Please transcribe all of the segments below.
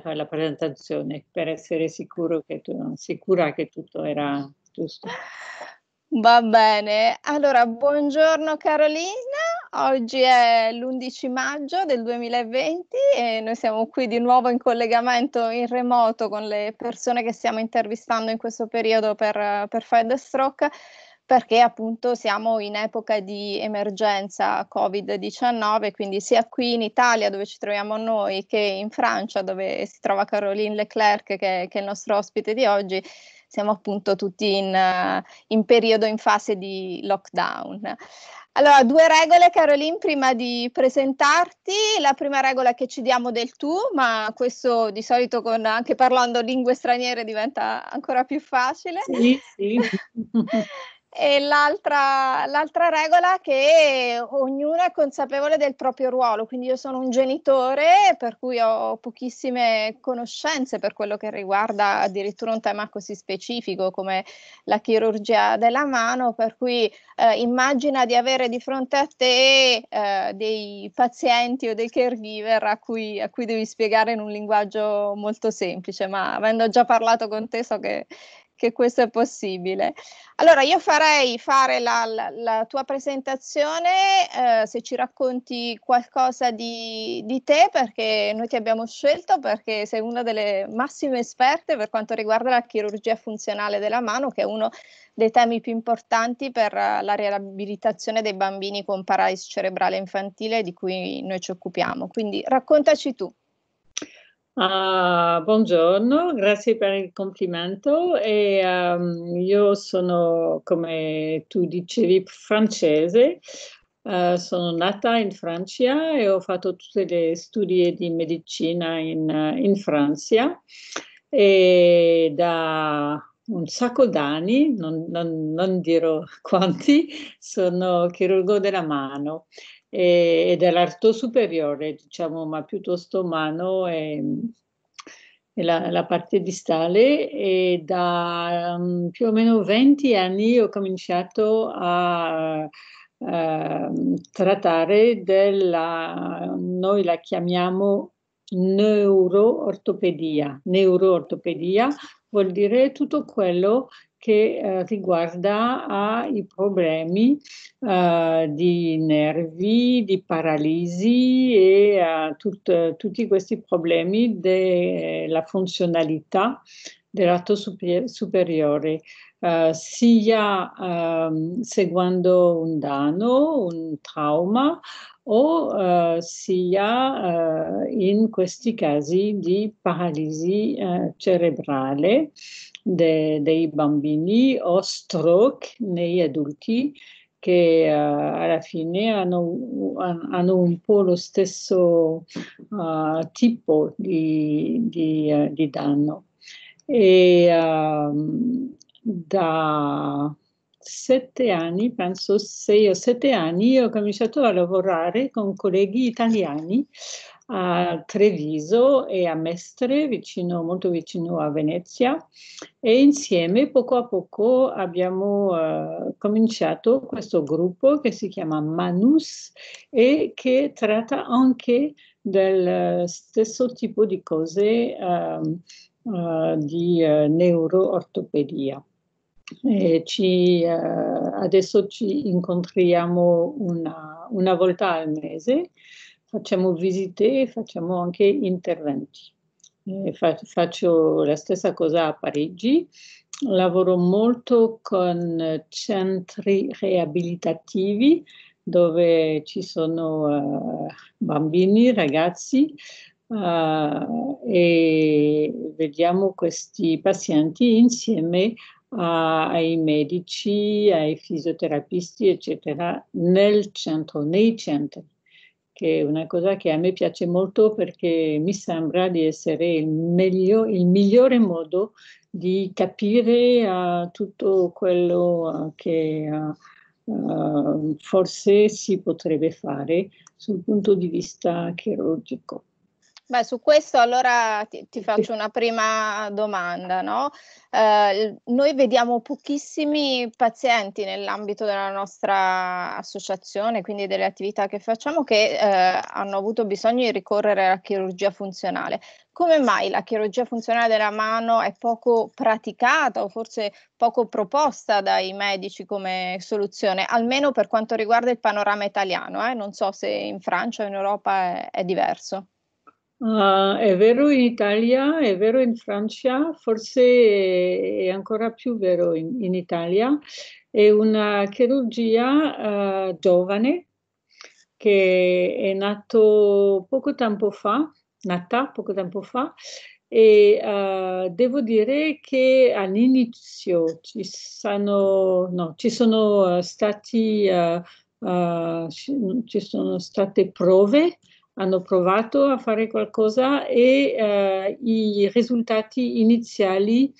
per la presentazione, per essere sicuro che tu, sicura che tutto era giusto. Va bene, allora buongiorno Carolina, oggi è l'11 maggio del 2020 e noi siamo qui di nuovo in collegamento in remoto con le persone che stiamo intervistando in questo periodo per, per Fire the Stroke perché appunto siamo in epoca di emergenza Covid-19, quindi sia qui in Italia dove ci troviamo noi che in Francia dove si trova Caroline Leclerc che, che è il nostro ospite di oggi, siamo appunto tutti in, in periodo, in fase di lockdown. Allora, due regole, Caroline, prima di presentarti. La prima regola è che ci diamo del tu, ma questo di solito con, anche parlando lingue straniere diventa ancora più facile. Sì, sì. e l'altra, l'altra regola è che ognuno è consapevole del proprio ruolo, quindi io sono un genitore per cui ho pochissime conoscenze per quello che riguarda addirittura un tema così specifico come la chirurgia della mano, per cui eh, immagina di avere di fronte a te eh, dei pazienti o dei caregiver a cui, a cui devi spiegare in un linguaggio molto semplice, ma avendo già parlato con te so che che questo è possibile. Allora io farei fare la, la, la tua presentazione, eh, se ci racconti qualcosa di, di, te, perché noi ti abbiamo scelto perché sei una delle massime esperte per quanto riguarda la chirurgia funzionale della mano, che è uno dei temi più importanti per la riabilitazione dei bambini con paralisi cerebrale infantile di cui noi ci occupiamo. Quindi raccontaci tu. Uh, buongiorno, grazie per il complimento. E, um, io sono, come tu dicevi, francese. Uh, sono nata in Francia e ho fatto tutte le studie di medicina in, in Francia e da un sacco d'anni, non, non, non dirò quanti, sono chirurgo della mano e, e dell'arto superiore, diciamo, ma piuttosto mano e, e la, la, parte distale e da um, più o meno 20 anni ho cominciato a Uh, trattare della, noi la chiamiamo neuroortopedia, neuroortopedia vuol dire tutto quello che eh, riguarda ai problemi eh, di nervi, di paralisi e a tut, tutti questi problemi della funzionalità dell'atto super, superiore, eh, sia ehm, seguendo un danno, un trauma, o eh, sia eh, in questi casi di paralisi eh, cerebrale de, dei bambini o stroke negli adulti che uh, alla fine hanno, hanno, un po' lo stesso uh, tipo di, di, uh, di, danno. E ehm, da sette anni, penso sei o sette anni, ho cominciato a lavorare con colleghi italiani a Treviso e a Mestre, vicino, molto vicino a Venezia, e insieme poco a poco abbiamo uh, cominciato questo gruppo che si chiama Manus e che tratta anche del stesso tipo di cose uh, uh, di eh, neuroortopedia ci, eh, adesso ci incontriamo una, una volta al mese, facciamo visite e facciamo anche interventi. Fa, faccio la stessa cosa a Parigi, lavoro molto con centri riabilitativi dove ci sono uh, bambini, ragazzi uh, e vediamo questi pazienti insieme ai medici, ai fisioterapisti, eccetera, nel centro, nei centri, che è una cosa che a me piace molto perché mi sembra di essere il, meglio, il migliore modo di capire uh, tutto quello ah, che uh, forse si potrebbe fare sul punto di vista chirurgico. Beh, su questo allora ti, ti faccio una prima domanda, no? Eh, noi vediamo pochissimi pazienti nell'ambito della nostra associazione, quindi delle attività che facciamo, che eh, hanno avuto bisogno di ricorrere alla chirurgia funzionale. Come mai la chirurgia funzionale della mano è poco praticata o forse poco proposta dai medici come soluzione, almeno per quanto riguarda il panorama italiano? Eh? Non so se in Francia o in Europa è, è diverso. Uh, è vero in Italia, è vero in Francia, forse è ancora più vero in, in Italia. È una chirurgia uh, giovane che è nato poco tempo fa, nata poco tempo fa e uh, devo dire che all'inizio ci, sono, no, ci sono stati ci sono state prove hanno provato a fare qualcosa e eh, i risultati iniziali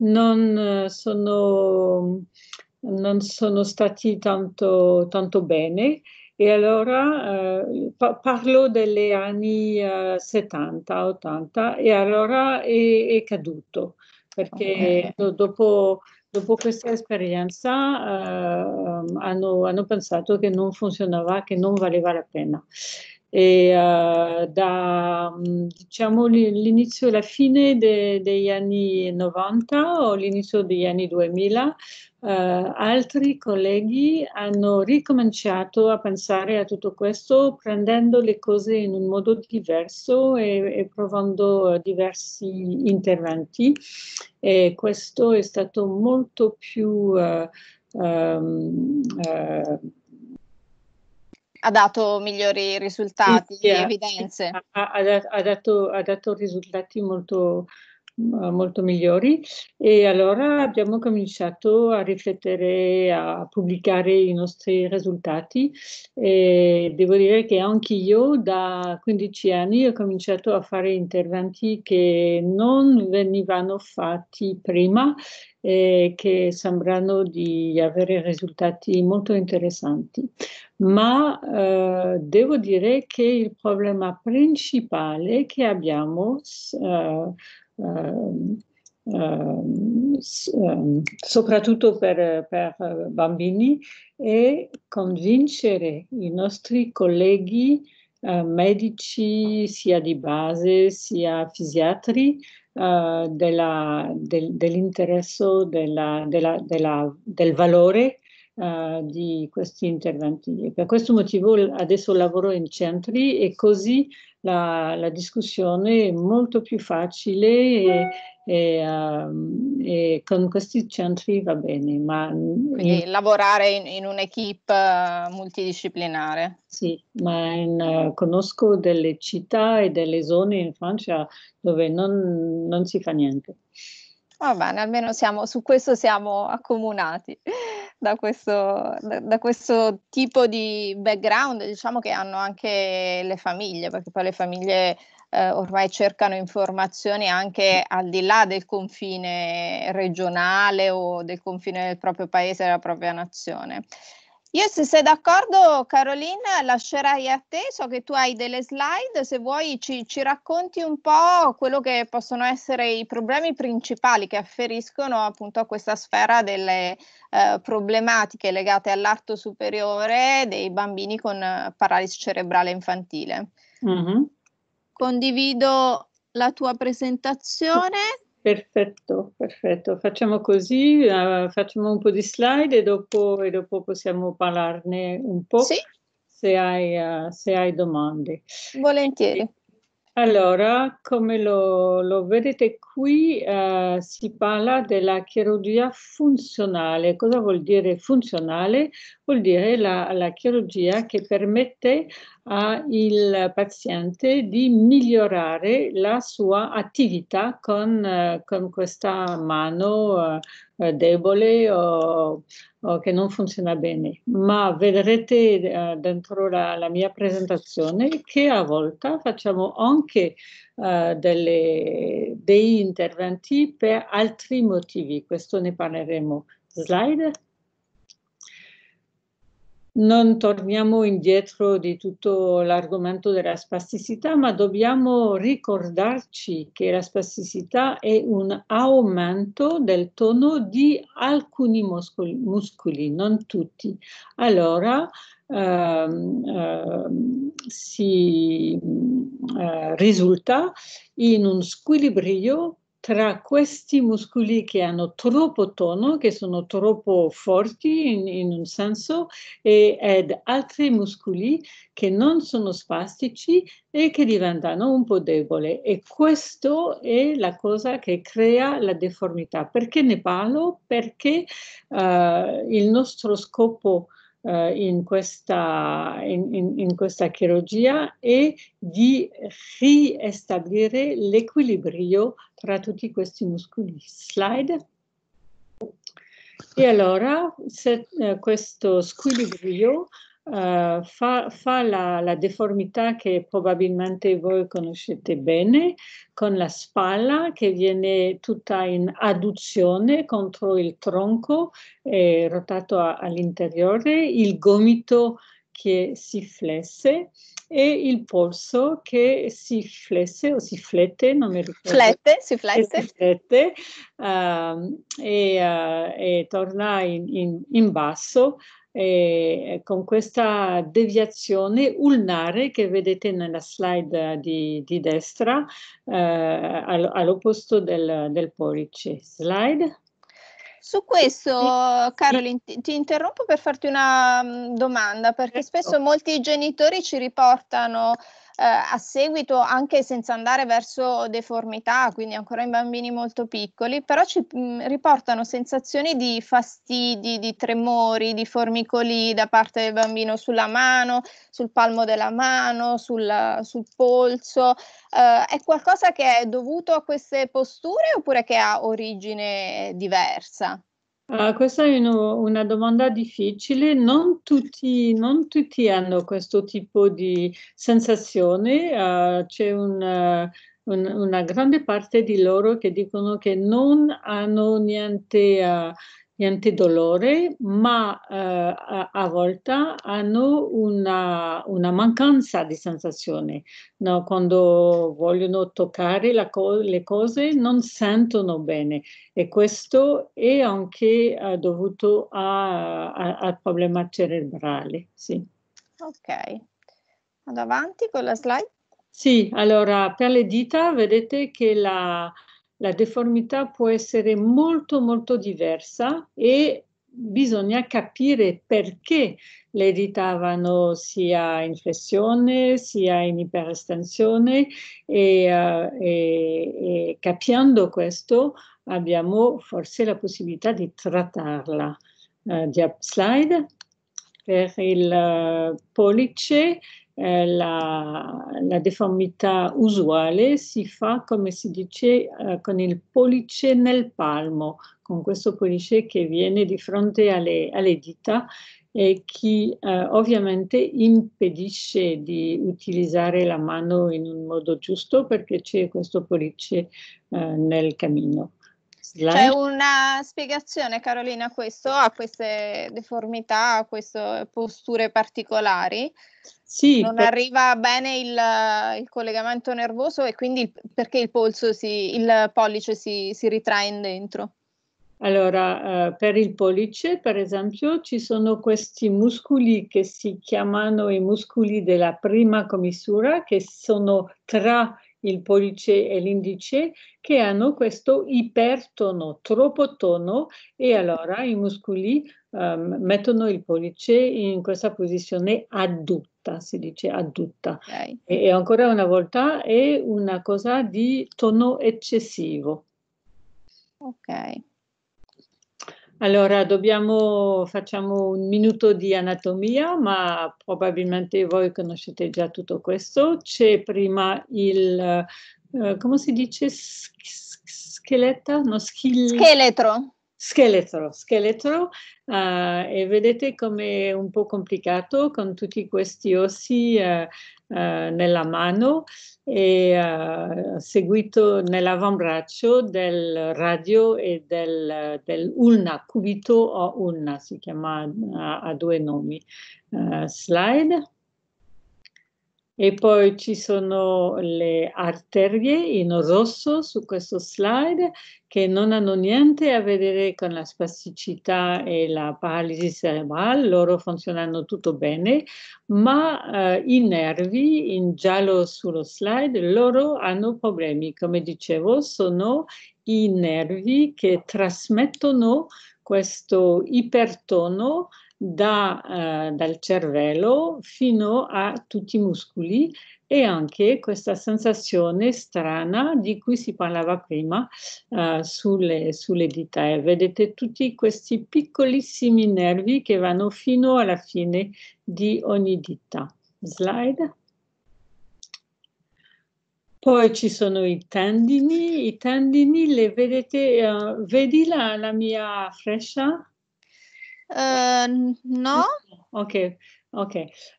non eh, sono, non sono stati tanto, tanto, bene. E allora eh, parlo degli anni eh, 70-80 e allora è, è caduto perché okay. dopo dopo questa esperienza eh, hanno, hanno, pensato che non funzionava, che non valeva la pena e uh, da mm, diciamo, l'inizio e la fine de, degli anni 90 o l'inizio degli anni 2000 uh, eh, altri colleghi hanno ricominciato a pensare a tutto questo prendendo le cose in un modo diverso e, e provando eh, diversi interventi e questo è stato molto più uh, Um, uh, ha dato migliori risultati, sì, sì, evidenze. Ha, ha, ha, dato, ha, dato, risultati molto, molto migliori e allora abbiamo cominciato a riflettere, a pubblicare i nostri risultati e devo dire che anche io da 15 anni ho cominciato a fare interventi che non venivano fatti prima e che sembrano di avere risultati molto interessanti. Ma eh, devo dire che il problema principale che abbiamo eh, Ehm, ehm, ehm, soprattutto per, per, bambini e convincere i nostri colleghi eh, medici sia di base sia fisiatri eh, dell'interesse del, del valore eh, di questi interventi. E per questo motivo adesso lavoro in centri e così la, la discussione è molto più facile e, e, uh, e, con questi centri va bene. Ma Quindi in, lavorare in, in un'equipe multidisciplinare. Sì, ma in, uh, conosco delle città e delle zone in Francia dove non, non si fa niente. Va bene, almeno siamo, su questo siamo accomunati da questo, da, da questo, tipo di background, diciamo che hanno anche le famiglie, perché poi le famiglie eh, ormai cercano informazioni anche al di là del confine regionale o del confine del proprio paese, della propria nazione. Io se sei d'accordo Caroline lascerai a te, so che tu hai delle slide, se vuoi ci, ci, racconti un po' quello che possono essere i problemi principali che afferiscono appunto a questa sfera delle eh, problematiche legate all'arto superiore dei bambini con eh, paralisi cerebrale infantile. Mm -hmm. Condivido la tua presentazione. Perfetto, perfetto. Facciamo così, uh, facciamo un po' di slide e dopo, e dopo possiamo parlarne un po' sì. se, hai, uh, se hai domande. Volentieri. Allora, come lo, lo vedete qui, eh, si parla della chirurgia funzionale. Cosa vuol dire funzionale? Vuol dire la, la chirurgia che permette al paziente di migliorare la sua attività con, eh, con questa mano eh, eh, debole o, o, che non funziona bene, ma vedrete uh, dentro la, la, mia presentazione che a volte facciamo anche uh, delle, degli interventi per altri motivi, questo ne parleremo. Slide non torniamo indietro di tutto l'argomento della spasticità, ma dobbiamo ricordarci che la spasticità è un aumento del tono di alcuni muscoli, muscoli non tutti. Allora ehm, ehm, si eh, risulta in un squilibrio tra questi muscoli che hanno troppo tono, che sono troppo forti in, in un senso, e, ed altri muscoli che non sono spastici e che diventano un po' deboli. E questo è la cosa che crea la deformità. Perché ne parlo? Perché uh, il nostro scopo eh, in questa, in, in, in, questa, chirurgia e di riestabilire l'equilibrio tra tutti questi muscoli. Slide. E allora se, eh, questo squilibrio eh, fa, fa la, la, deformità che probabilmente voi conoscete bene, con la spalla che viene tutta in adduzione contro il tronco e rotato a, all'interiore, il gomito che si flesse e il polso che si flesse o si flette, non mi ricordo. Flette, si flette. Si flette uh, e, uh, e, torna in, in, in basso eh, con questa deviazione ulnare che vedete nella slide di, di destra eh, all'opposto del, del pollice. Slide. Su questo, Caroline, ti interrompo per farti una mm, domanda, perché certo. spesso molti genitori ci riportano eh, a seguito anche senza andare verso deformità, quindi ancora in bambini molto piccoli, però ci mh, mm, riportano sensazioni di fastidi, di tremori, di formicoli da parte del bambino sulla mano, sul palmo della mano, sul, sul polso. Eh, è qualcosa che è dovuto a queste posture oppure che ha origine diversa? Uh, questa è uno, una domanda difficile, non tutti, non tutti, hanno questo tipo di sensazione, uh, c'è un, un, una grande parte di loro che dicono che non hanno niente gli antidolore, ma eh, a, a volte hanno una, una, mancanza di sensazione. No? Quando vogliono toccare co le cose non sentono bene e questo è anche eh, dovuto al problema cerebrale. Sì. Ok, vado avanti con la slide. Sì, allora per le dita vedete che la, la deformità può essere molto molto diversa e bisogna capire perché le eritavano sia in flessione sia in iperestensione e, uh, e, e capendo questo abbiamo forse la possibilità di trattarla. Uh, slide per il uh, pollice eh, la, la, deformità usuale si fa, come si dice, eh, con il pollice nel palmo, con questo pollice che viene di fronte alle, alle dita e che eh, ovviamente impedisce di utilizzare la mano in un modo giusto perché c'è questo pollice eh, nel cammino. C'è una spiegazione, Carolina, a questo, a queste deformità, a queste posture particolari? Sì, non per... arriva bene il, il, collegamento nervoso e quindi il, perché il polso, si, il pollice si, si ritrae dentro? Allora, eh, per il pollice, per esempio, ci sono questi muscoli che si chiamano i muscoli della prima commissura, che sono tra il pollice e l'indice, che hanno questo ipertono, troppo tono, e allora i muscoli um, mettono il pollice in questa posizione adutta, si dice adutta. Okay. E, e ancora una volta è una cosa di tono eccessivo. Ok. Allora, dobbiamo, facciamo un minuto di anatomia, ma probabilmente voi conoscete già tutto questo. C'è prima il, eh, come si dice, scheletro? No, schil- scheletro. Scheletro, scheletro, eh, e vedete come è un po' complicato con tutti questi ossi eh, eh, nella mano e eh, seguito nell'avambraccio del radio e del, del ulna, cubito o ulna, si chiama, ha, ha due nomi. Eh, slide. E poi ci sono le arterie in rosso su questo slide che non hanno niente a vedere con la spasticità e la paralisi cerebrale, loro funzionano tutto bene, ma eh, i nervi in giallo sullo slide, loro hanno problemi, come dicevo, sono i nervi che trasmettono questo ipertono da, eh, dal cervello fino a tutti i muscoli e anche questa sensazione strana di cui si parlava prima eh, sulle, sulle, dita. E eh, vedete tutti questi piccolissimi nervi che vanno fino alla fine di ogni dita. Slide. Poi ci sono i tendini, i tendini le vedete, eh, vedi la, la mia freccia? Ehm, no. Ok, ok.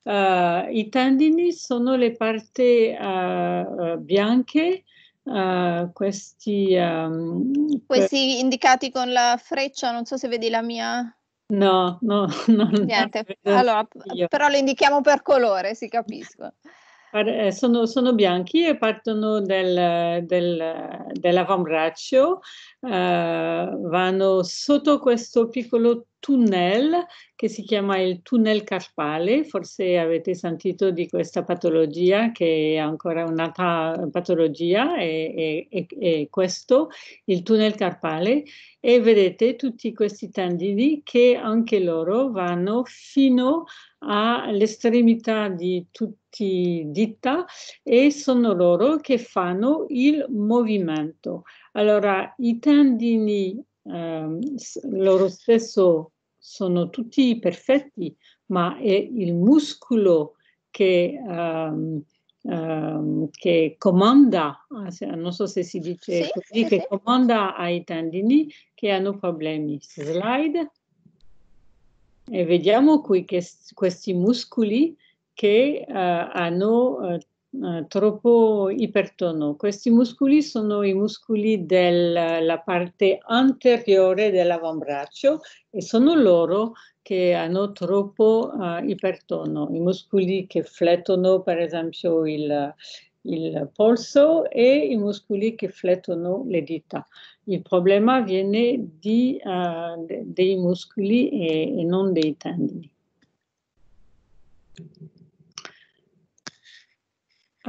Uh, I tendini sono le parti uh, bianche, questi... Um, questi indicati con la freccia, non so se vedi la mia... No, no, no. Niente, allora, io. però le indichiamo per colore, si capiscono. Sono, sono, bianchi e partono del, del, dell'avambraccio eh, vanno sotto questo piccolo tunnel che si chiama il tunnel carpale, forse avete sentito di questa patologia che è ancora un'altra patologia e, è, e questo, il tunnel carpale e vedete tutti questi tendini che anche loro vanno fino all'estremità di tutti i dita e sono loro che fanno il movimento allora, i tendini eh, loro stesso sono tutti perfetti, ma è il muscolo che, ehm, ehm, che comanda, non so se si dice sì, così, sì, che sì. comanda ai tendini che hanno problemi. Slide. E vediamo qui che, questi muscoli che eh, hanno eh, eh, troppo ipertono. Questi muscoli sono i muscoli della parte anteriore dell'avambraccio e sono loro che hanno troppo eh, ipertono. I muscoli che flettono, per esempio, il, il polso e i muscoli che flettono le dita. Il problema viene di, uh, dei muscoli e, e non dei tendini.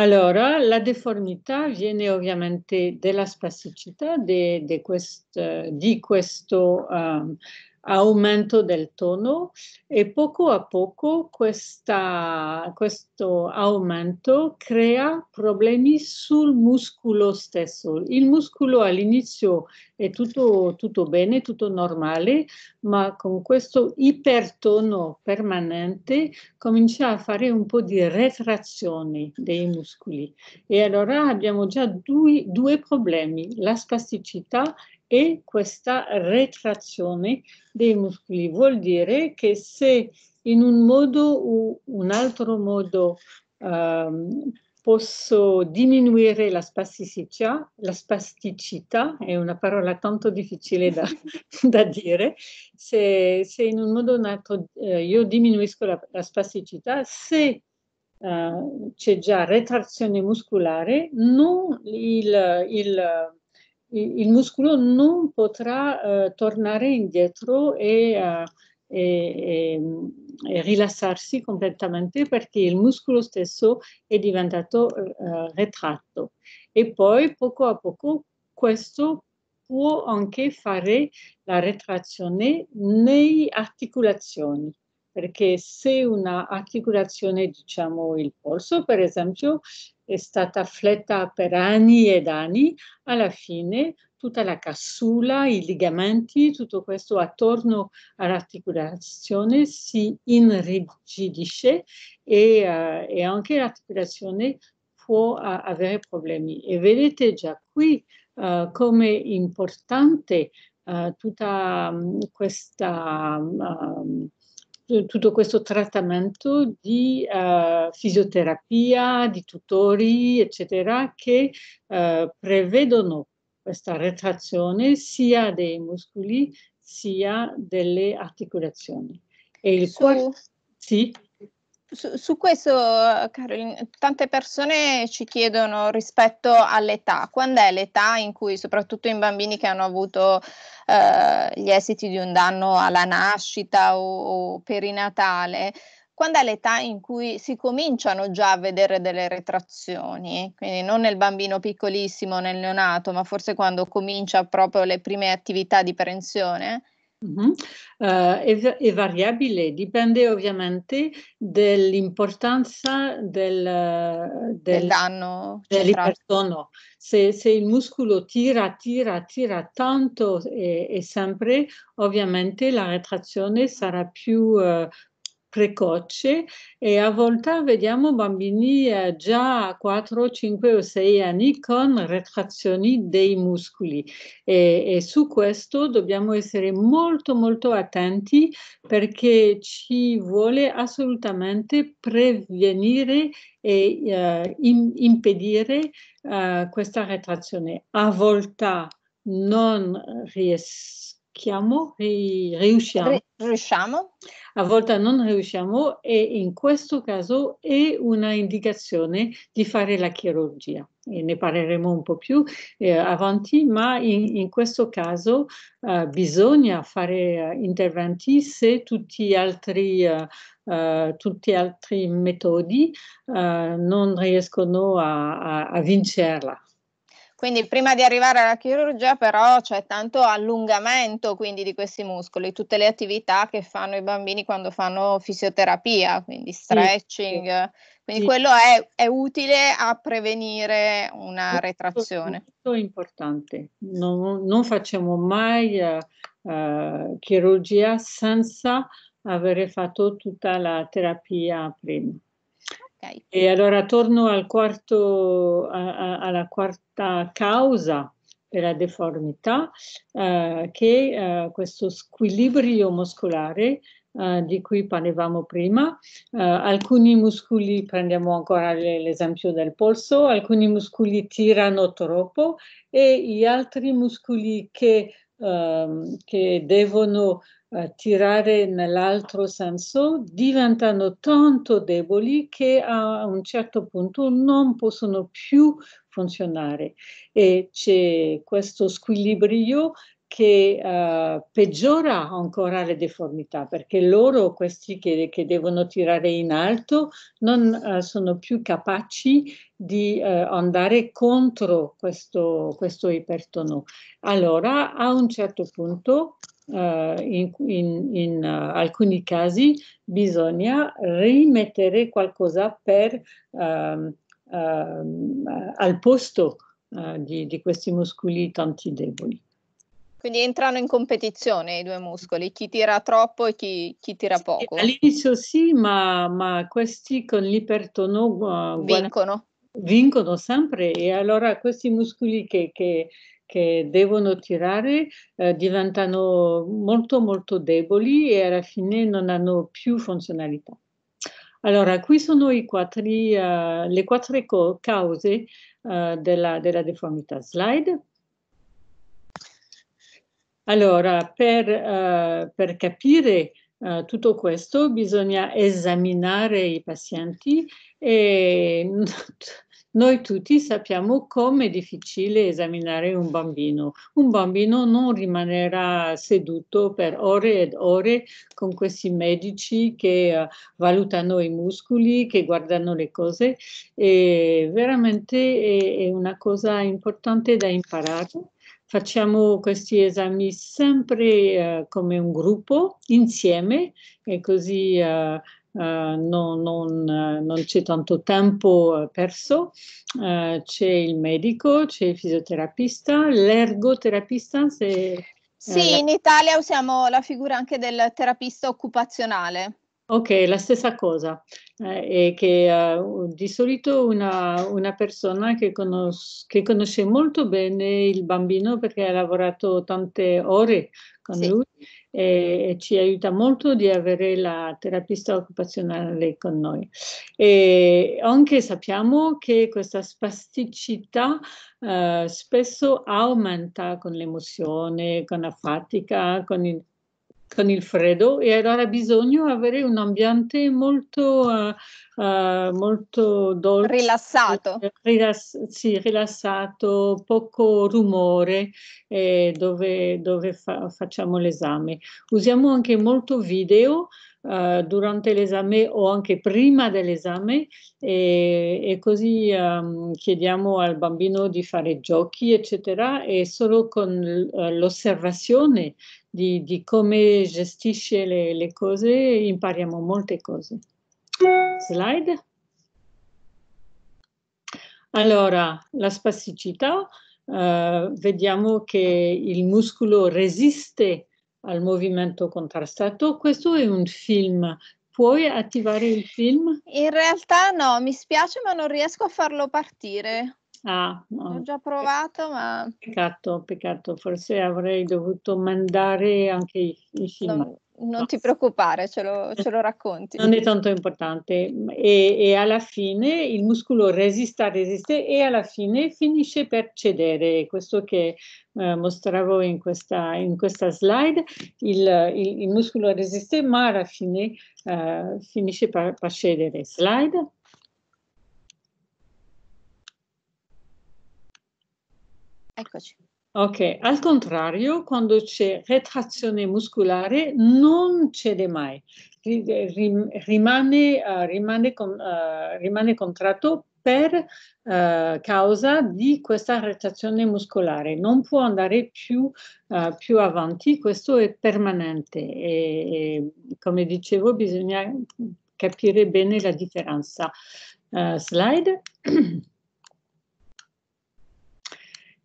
Allora, la deformità viene ovviamente dalla spasticità di, di, quest, di questo um, aumento del tono e poco a poco questa, questo aumento crea problemi sul muscolo stesso. Il muscolo all'inizio è tutto, tutto bene, tutto normale, ma con questo ipertono permanente comincia a fare un po' di retrazione dei muscoli e allora abbiamo già due, due problemi, la spasticità e questa retrazione dei muscoli. Vuol dire che se in un modo o un altro modo ehm, posso diminuire la spasticità, la spasticità è una parola tanto difficile da, da dire, se, se, in un modo o un altro eh, io diminuisco la, la spasticità, se eh, c'è già retrazione muscolare, non il, il il muscolo non potrà eh, tornare indietro e, eh, e, e, rilassarsi completamente perché il muscolo stesso è diventato eh, eh retratto. E poi poco a poco questo può anche fare la retrazione nelle articolazioni perché se un'articolazione, diciamo il polso per esempio, è stata fletta per anni ed anni, alla fine tutta la cassula, i ligamenti, tutto questo attorno all'articolazione si inrigidisce e, uh, e anche l'articolazione può uh, avere problemi. E vedete già qui uh, come è importante tutta um, questa... Um, tutto questo trattamento di uh, fisioterapia, di tutori, eccetera, che uh, prevedono questa retrazione sia dei muscoli sia delle articolazioni. E il Su, quarto... Sì? Su, questo, Caroline, tante persone ci chiedono rispetto all'età, quando è l'età in cui, soprattutto in bambini che hanno avuto eh, gli esiti di un danno alla nascita o, o perinatale, quando è l'età in cui si cominciano già a vedere delle retrazioni, quindi non nel bambino piccolissimo, nel neonato, ma forse quando comincia proprio le prime attività di prevenzione? Uh-huh. Uh, è, è, variabile, dipende ovviamente dall'importanza del, del, del danno dell'ipertono. Se, se, il muscolo tira, tira, tira tanto e, eh, e sempre, ovviamente la retrazione sarà più, uh, precoce e a volte vediamo bambini eh, già a 4, 5 o 6 anni con retrazioni dei muscoli e, e su questo dobbiamo essere molto molto attenti perché ci vuole assolutamente prevenire e eh, in, impedire eh, questa retrazione. A volte non riesco cerchiamo e riusciamo. Riusciamo. A volte non riusciamo e in questo caso è una indicazione di fare la chirurgia. E ne parleremo un po' più eh, avanti, ma in, in questo caso eh, bisogna fare eh, interventi se tutti gli altri, eh, eh, tutti altri metodi eh, non riescono a, a, a vincerla. Quindi prima di arrivare alla chirurgia però c'è tanto allungamento quindi di questi muscoli, tutte le attività che fanno i bambini quando fanno fisioterapia, quindi stretching, sì, sì. quindi sì. quello è, è, utile a prevenire una molto, retrazione. Molto importante, non, non facciamo mai uh, chirurgia senza avere fatto tutta la terapia prima. Okay. E allora torno al quarto, a, a, alla quarta causa della deformità, eh, che eh, questo squilibrio muscolare eh, di cui parlavamo prima. Eh, alcuni muscoli, prendiamo ancora l'esempio del polso, alcuni muscoli tirano troppo e gli altri muscoli che, ehm, che devono eh, tirare nell'altro senso, diventano tanto deboli che a un certo punto non possono più funzionare. E c'è questo squilibrio che eh, peggiora ancora le deformità, perché loro, questi che, che devono tirare in alto, non eh, sono più capaci di eh, andare contro questo, questo ipertono. Allora, a un certo punto, eh, in, in, in eh, alcuni casi bisogna rimettere qualcosa per, ehm, ehm, al posto eh, di, di questi muscoli tanti deboli. Quindi entrano in competizione i due muscoli, chi tira troppo e chi, chi tira sì, poco. All'inizio sì, ma, ma questi con l'ipertono uh, vincono. vincono sempre e allora questi muscoli che, che che devono tirare eh, diventano molto molto deboli e alla fine non hanno più funzionalità. Allora, qui sono quattri, uh, le quattro cause uh, della, della deformità. Slide. Allora, per, uh, per capire uh, tutto questo bisogna esaminare i pazienti e Noi tutti sappiamo com'è difficile esaminare un bambino. Un bambino non rimanerà seduto per ore ed ore con questi medici che eh, valutano i muscoli, che guardano le cose. E veramente è, è una cosa importante da imparare facciamo questi esami sempre uh, come un gruppo, insieme, e così uh, Uh, non, non, uh, eh, non, c'è tanto tempo eh, perso, uh, c'è il medico, c'è il fisioterapista, l'ergoterapista. Se, sì, la... in Italia usiamo la figura anche del terapista occupazionale. Ok, la stessa cosa, eh, è che uh, di solito una, una persona che, conos- che, conosce molto bene il bambino perché ha lavorato tante ore con sì. lui e, e, ci aiuta molto di avere la terapista occupazionale con noi. E anche sappiamo che questa spasticità uh, spesso aumenta con l'emozione, con la fatica, con il con il freddo e allora bisogna avere un ambiente molto, uh, uh, molto dolce. Rilassato. Rilass- sì, rilassato, poco rumore eh, dove, dove fa- facciamo l'esame. Usiamo anche molto video. Uh, durante l'esame o anche prima dell'esame e, e così um, chiediamo al bambino di fare giochi eccetera e solo con l'osservazione di, di come gestisce le, le cose, impariamo molte cose. Slide. Allora, la spasticità, eh, vediamo che il muscolo resiste al movimento contrastato. Questo è un film. Puoi attivare il film? In realtà no, mi spiace ma non riesco a farlo partire. Ah, no. L'ho già provato, ma... Peccato, peccato, forse avrei dovuto mandare anche i film. Non, non no. ti preoccupare, ce lo, ce lo, racconti. Non è tanto importante. E, e, alla fine il muscolo resista, resiste e alla fine finisce per cedere. Questo che eh, mostravo in questa, in questa slide, il, il, il, muscolo resiste ma alla fine eh, finisce per, per cedere. Slide. Eccoci. Ok, al contrario, quando c'è retrazione muscolare non cede mai, rimane, uh, rimane, con, uh, rimane contratto per uh, causa di questa retrazione muscolare, non può andare più, più avanti, questo è permanente e, e, come dicevo bisogna capire bene la differenza. slide.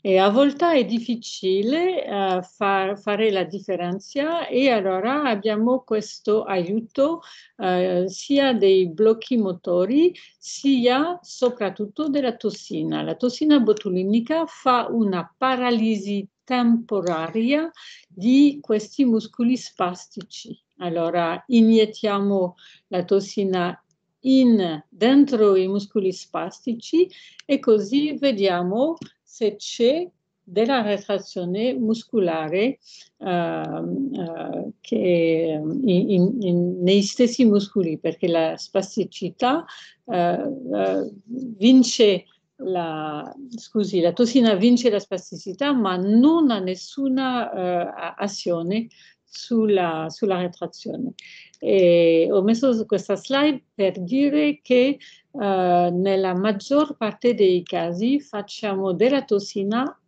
E a volte è difficile uh, far, fare la differenza e allora abbiamo questo aiuto uh, sia dei blocchi motori sia soprattutto della tossina. La tossina botulinica fa una paralisi temporaria di questi muscoli spastici. Allora iniettiamo la tossina in, dentro i muscoli spastici e così vediamo se c'è della retrazione muscolare uh, uh, che eh, in, in, nei stessi muscoli, perché la spasticità uh, vince la, scusi, la tossina vince la spasticità, ma non ha nessuna azione sulla, sulla retrazione. E ho messo questa slide per dire che uh, nella maggior parte dei casi facciamo della tossina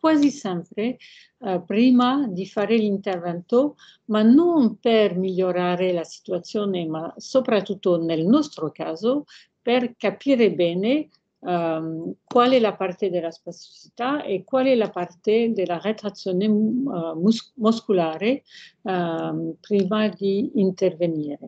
quasi sempre eh, prima di fare l'intervento, ma non per migliorare la situazione, ma soprattutto nel nostro caso per capire bene Um, qual è la parte della spasticità e qual è la parte della retrazione uh, mus- muscolare um, prima di intervenire.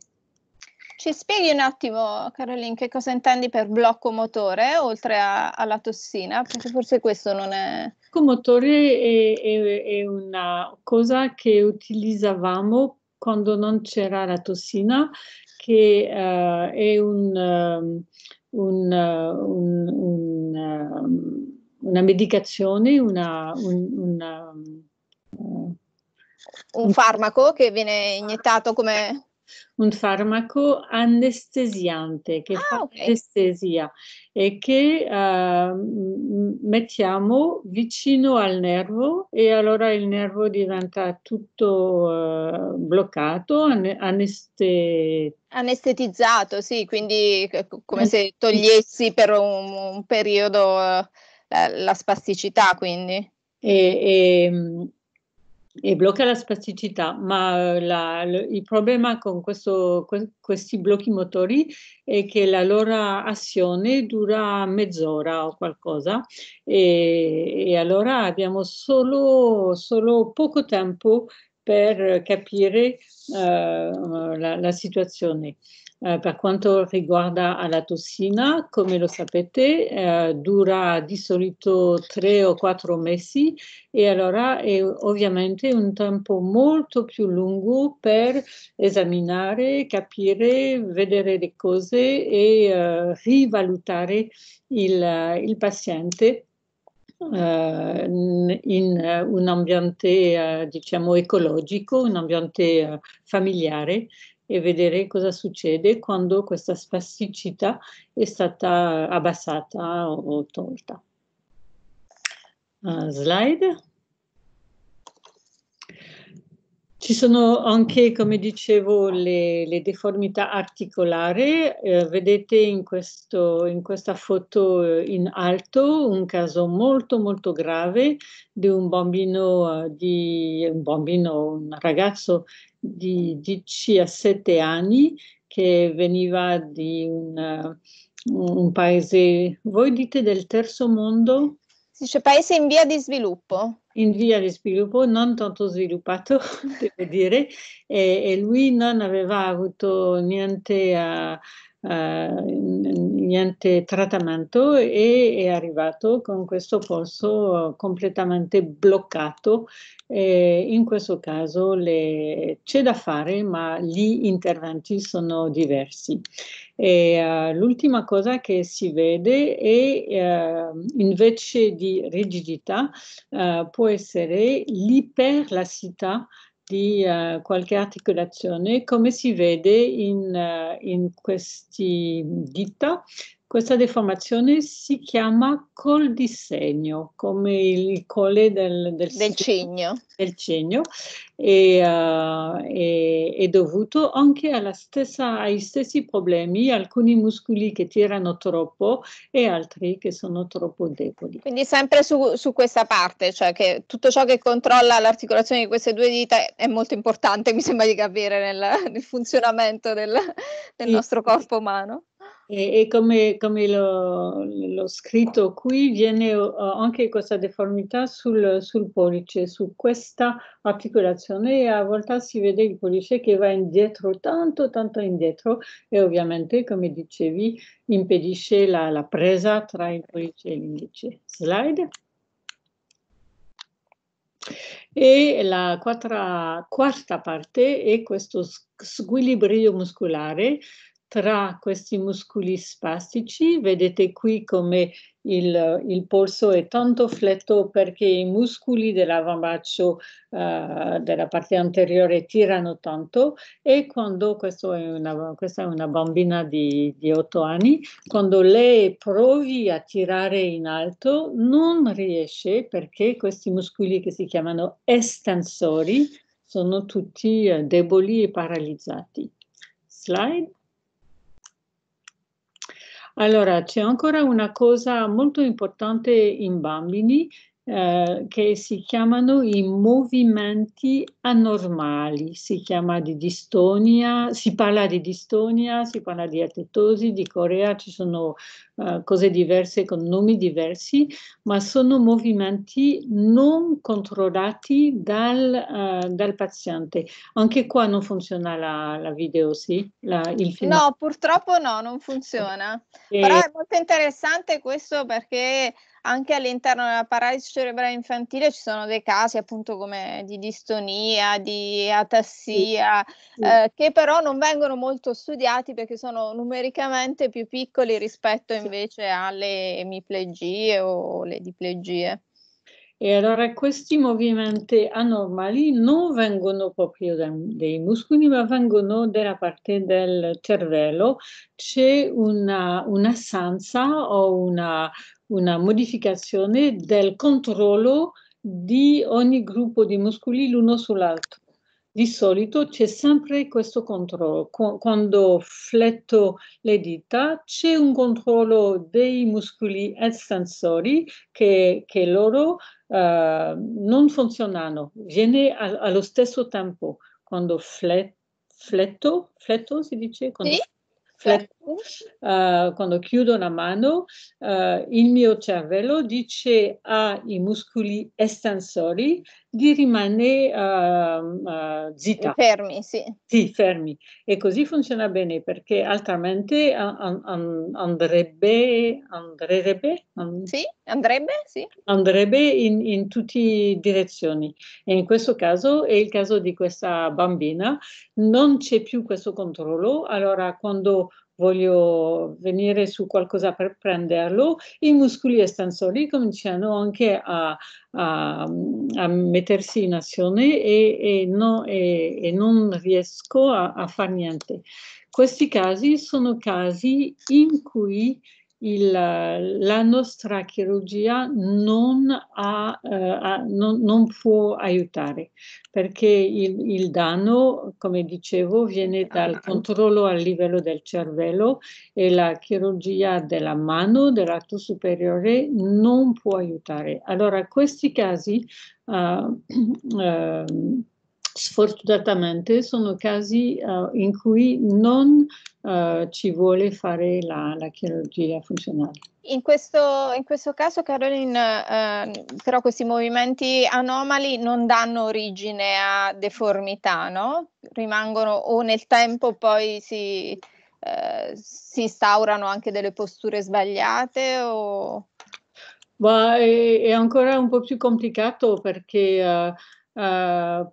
Ci spieghi un attimo, Caroline, che cosa intendi per blocco motore oltre a, alla tossina? Perché forse questo non è. blocco motore è, è, è una cosa che utilizzavamo quando non c'era la tossina, che uh, è un. Um, un, un, un, um, una medicazione, una, una, um, un farmaco che viene iniettato come un farmaco anestesiante che ah, fa okay. anestesia e che uh, mettiamo vicino al nervo e allora il nervo diventa tutto uh, bloccato, aneste... anestetizzato, sì, quindi come se togliessi per un, un periodo eh, la, la, spasticità, quindi. E, e, e blocca la spasticità, ma la, il problema con questo, questi blocchi motori è che la loro azione dura mezz'ora o qualcosa e, e allora abbiamo solo, solo poco tempo per capire eh, la, la situazione. Eh, per quanto riguarda la tossina, come lo sapete, eh, dura di solito tre o quattro mesi e allora è ovviamente un tempo molto più lungo per esaminare, capire, vedere le cose e eh, rivalutare il, il paziente Ehm, in eh, un ambiente eh, diciamo ecologico, un ambiente eh, familiare e vedere cosa succede quando questa spasticità è stata abbassata o, tolta. slide. Ci sono anche, come dicevo, le, le deformità articolari. Eh, vedete in, questo, in, questa foto eh, in alto un caso molto molto grave di un bambino, eh, di, un, bambino un ragazzo di 10 a 7 anni che veniva di una, eh, un paese, voi dite del terzo mondo? Si dice paese in via di sviluppo. In via di sviluppo, non tanto sviluppato, devo dire, e, e lui non aveva avuto niente a, a, niente trattamento e è arrivato con questo polso completamente bloccato. E in questo caso le... c'è da fare, ma gli interventi sono diversi. E, uh, l'ultima cosa che si vede è uh, invece di rigidità uh, può essere l'iperlassità di uh, qualche articolazione, come si vede in, uh, in questi dita, questa deformazione si chiama col disegno, come il colle del, del, del cigno. Del cigno e, uh, eh, è, è, dovuto anche stessa, ai stessi problemi, alcuni muscoli che tirano troppo e altri che sono troppo deboli. Quindi sempre su, su questa parte, cioè che tutto ciò che controlla l'articolazione di queste due dita è, è molto importante, mi sembra di capire, nel, nel funzionamento del, del nostro corpo umano. E, e come, come l'ho, l'ho, scritto qui, viene eh, anche questa deformità sul, sul, pollice, su questa articolazione e a volte si vede il pollice che va indietro, tanto, tanto indietro e ovviamente, come dicevi, impedisce la, la presa tra il pollice e l'indice. Slide. E la quattro, quarta parte è questo squilibrio muscolare tra questi muscoli spastici. Vedete qui come il, il polso è tanto fletto perché i muscoli dell'avambraccio eh, della parte anteriore tirano tanto e quando, è una, questa è una bambina di, di 8 anni, quando lei provi a tirare in alto non riesce perché questi muscoli che si chiamano estensori sono tutti eh, deboli e paralizzati. Slide. Allora, c'è ancora una cosa molto importante in bambini eh, che si chiamano i movimenti anormali, si chiama di distonia, si parla di distonia, si parla di atetosi, di corea, ci sono eh, cose diverse con nomi diversi, ma sono movimenti non controllati dal, uh, dal paziente. Anche qua non funziona la, la video, sì? La, no, purtroppo no, non funziona. E... Eh. Però è molto interessante questo perché anche all'interno della paralisi cerebrale infantile ci sono dei casi appunto come di distonia, di atassia, sì. eh, che però non vengono molto studiati perché sono numericamente più piccoli rispetto sì invece ha le emiplegie o le diplegie. E allora questi movimenti anormali non vengono proprio dai muscoli, ma vengono dalla parte del cervello. C'è un'assenza una o una, una, modificazione del controllo di ogni gruppo di muscoli l'uno sull'altro di solito c'è sempre questo controllo. quando fletto le dita c'è un controllo dei muscoli estensori che, che loro uh, non funzionano, viene a- allo stesso tempo. Quando flet- fletto, fletto si dice? Quando sì. Fletto, uh, quando chiudo la mano, uh, il mio cervello dice ai muscoli estensori di rimanere uh, uh, zitta. Fermi, sì. Sì, fermi. E così funziona bene perché altrimenti eh, an, an, andrebbe, andrebbe, an, sì, andrebbe, sì. andrebbe in, in tutte le direzioni. E in questo caso è il caso di questa bambina, non c'è più questo controllo, allora quando voglio venire su qualcosa per prenderlo, i muscoli estensori cominciano anche a, a, a, mettersi in azione e, e, no, e, e non riesco a, a fare niente. Questi casi sono casi in cui il, la nostra chirurgia non, ha, eh, ha, non, non, può aiutare perché il, il, danno, come dicevo, viene ah, dal ah, ah. controllo a livello del cervello e la chirurgia della mano, dell'atto superiore, non può aiutare. Allora, questi casi eh, eh, sfortunatamente sono casi uh, in cui non uh, ci vuole fare la, la chirurgia funzionale. In questo, in questo, caso, Caroline, eh, però questi movimenti anomali non danno origine a deformità, no? Rimangono o nel tempo poi si, eh, si instaurano anche delle posture sbagliate o... Ma è, è ancora un po' più complicato perché... Uh, Uh,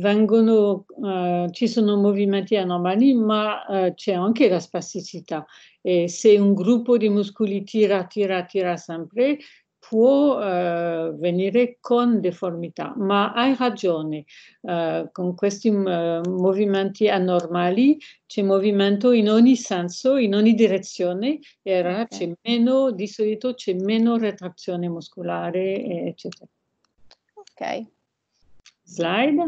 vengono, uh, ci sono movimenti anomali, ma uh, c'è anche la spasticità. E se un gruppo di muscoli tira, tira, tira sempre, può venire con deformità. Ma hai ragione, con questi mm, movimenti anormali c'è movimento in ogni senso, in ogni direzione, e allora okay. meno, di solito c'è meno retrazione muscolare, eccetera. Ok, slide.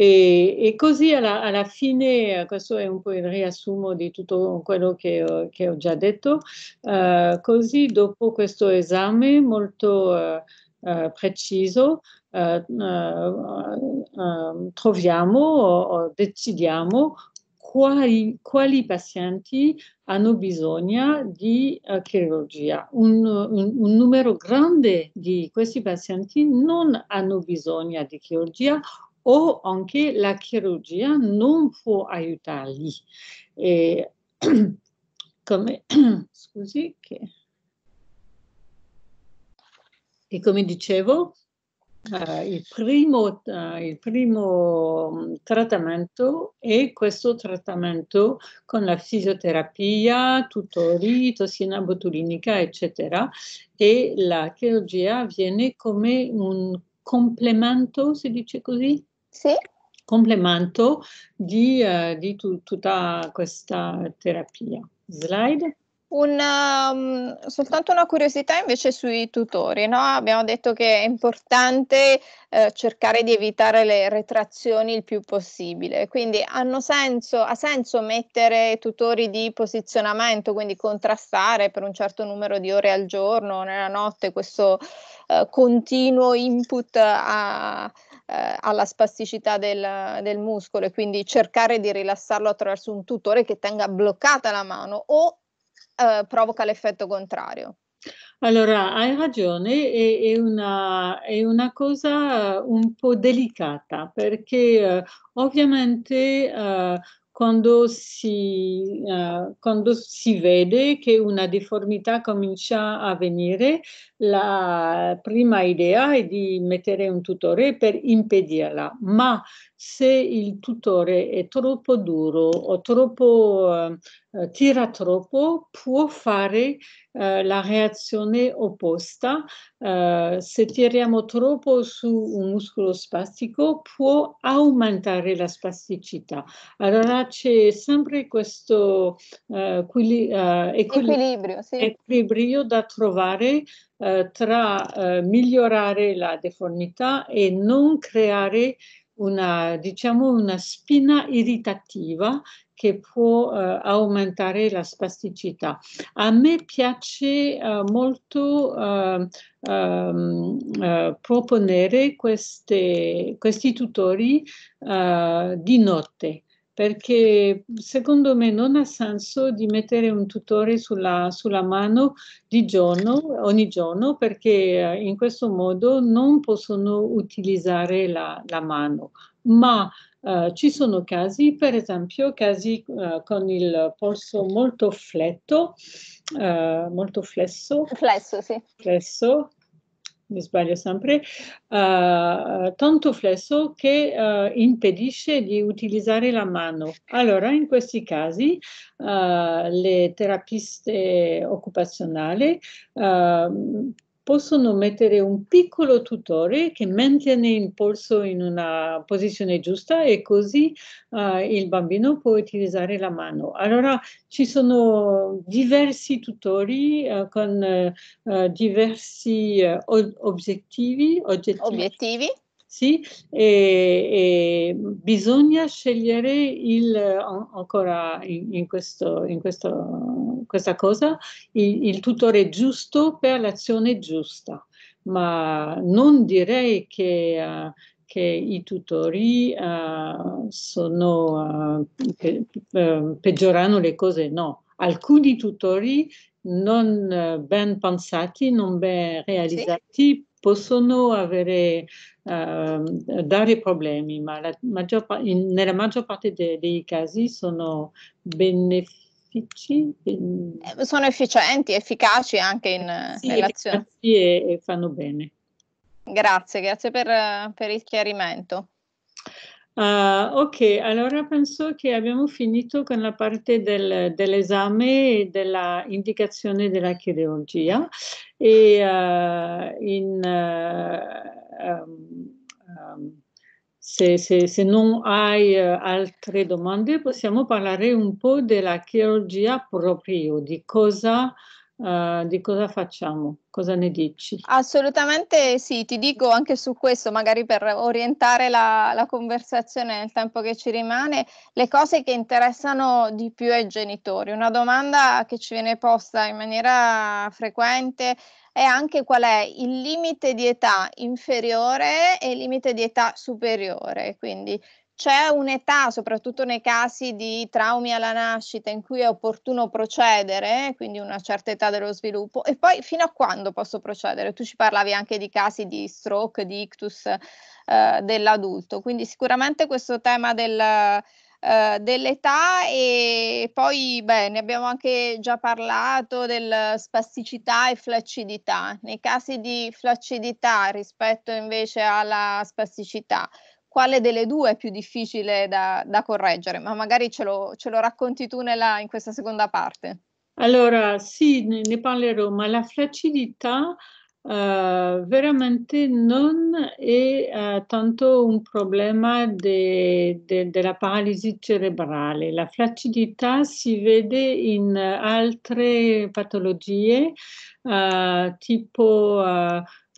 E, e così alla, alla, fine, eh, questo è un po' il riassumo di tutto quello che, ho, che ho già detto, uh, così dopo questo esame molto uh, uh, preciso troviamo o, o decidiamo quali, quali pazienti hanno bisogno di uh, chirurgia. Un, un, un, numero grande di questi pazienti non hanno bisogno di chirurgia o anche la chirurgia non può aiutarli. E, come, scusi, che, e come dicevo, eh, il, primo, eh, il, primo, mm, trattamento è questo trattamento con la fisioterapia, tutori, tossina botulinica, eccetera, e la chirurgia viene come un complemento, si dice così? Sì. Complemento di, eh, di tu, tutta questa terapia. Slide. Una, um, soltanto una curiosità invece sui tutori, no? abbiamo detto che è importante eh, cercare di evitare le retrazioni il più possibile, quindi senso, ha senso mettere tutori di posizionamento, quindi contrastare per un certo numero di ore al giorno, nella notte, questo eh, continuo input a, eh, alla spasticità del, del, muscolo e quindi cercare di rilassarlo attraverso un tutore che tenga bloccata la mano o eh, provoca l'effetto contrario. Allora, hai ragione, è, è, una, è, una, cosa eh, un po' delicata perché eh, ovviamente eh, quando si, uh, quando si, vede che una deformità comincia a venire, la prima idea è di mettere un tutore per impedirla, ma se il tutore è troppo duro o troppo uh, eh, tira troppo può fare eh, la reazione opposta. Eh, se tiriamo troppo su un muscolo spastico può aumentare la spasticità. Allora c'è sempre questo equil eh, equil equilibrio, sì. equilibrio da trovare tra migliorare la deformità e non creare una, diciamo, una spina irritativa che può eh, aumentare la spasticità. A me piace eh, molto ehm, ehm, eh, proponere queste, questi tutori eh, di notte perché secondo me non ha senso di mettere un tutore sulla, sulla mano di giorno, ogni giorno, perché eh, in questo modo non possono utilizzare la, la mano. Ma eh, ci sono casi, per esempio, casi uh, con il polso molto fletto, uh, molto flesso. Flesso, sì. Flesso, mi sbaglio sempre, tanto flesso che impedisce di utilizzare la mano. Allora, in questi casi, le terapiste occupazionali ehm, possono mettere un piccolo tutore che mantiene il polso in una posizione giusta e così uh, il bambino può utilizzare la mano. Allora ci sono diversi tutori uh, con uh, diversi obiettivi, oggetti, obiettivi. Sì, e, e bisogna scegliere il, ancora in, in questo, in questo questa cosa, il, il tutore giusto per l'azione giusta, ma non direi che, uh, che i tutori uh, sono, uh, pe- peggiorano le cose, no. Alcuni tutori non ben pensati, non ben realizzati sì possono avere, uh, dare problemi, ma maggior, in, nella maggior parte de, dei casi sono benefici benefici. Eh, sono efficienti, efficaci anche in, eh, sì, nell'azione. Sì, e, e, fanno bene. Grazie, grazie per, per il chiarimento. Uh, ok, allora penso che abbiamo finito con la parte del, dell'esame e dell'indicazione della chirurgia e uh, in... Uh, um, um, se, se, se, non hai eh, altre domande, possiamo parlare un po' della chirurgia proprio, di cosa, uh, di cosa facciamo, cosa ne dici? Assolutamente sì, ti dico anche su questo, magari per orientare la, la conversazione nel tempo che ci rimane, le cose che interessano di più ai genitori. Una domanda che ci viene posta in maniera frequente è anche qual è il limite di età inferiore e il limite di età superiore. Quindi c'è un'età, soprattutto nei casi di traumi alla nascita, in cui è opportuno procedere, quindi una certa età dello sviluppo, e poi fino a quando posso procedere? Tu ci parlavi anche di casi di stroke, di ictus eh, dell'adulto, quindi sicuramente questo tema del eh, dell'età e poi beh, ne abbiamo anche già parlato del spasticità e flaccidità. Nei casi di flaccidità rispetto invece alla spasticità, quale delle due è più difficile da, da correggere? Ma magari ce lo, ce lo racconti tu nella, in questa seconda parte. Allora, sì, ne, ne parlerò, ma la flaccidità eh, veramente non è uh, tanto un problema de, de, della paralisi cerebrale. La flaccidità si vede in altre patologie eh, tipo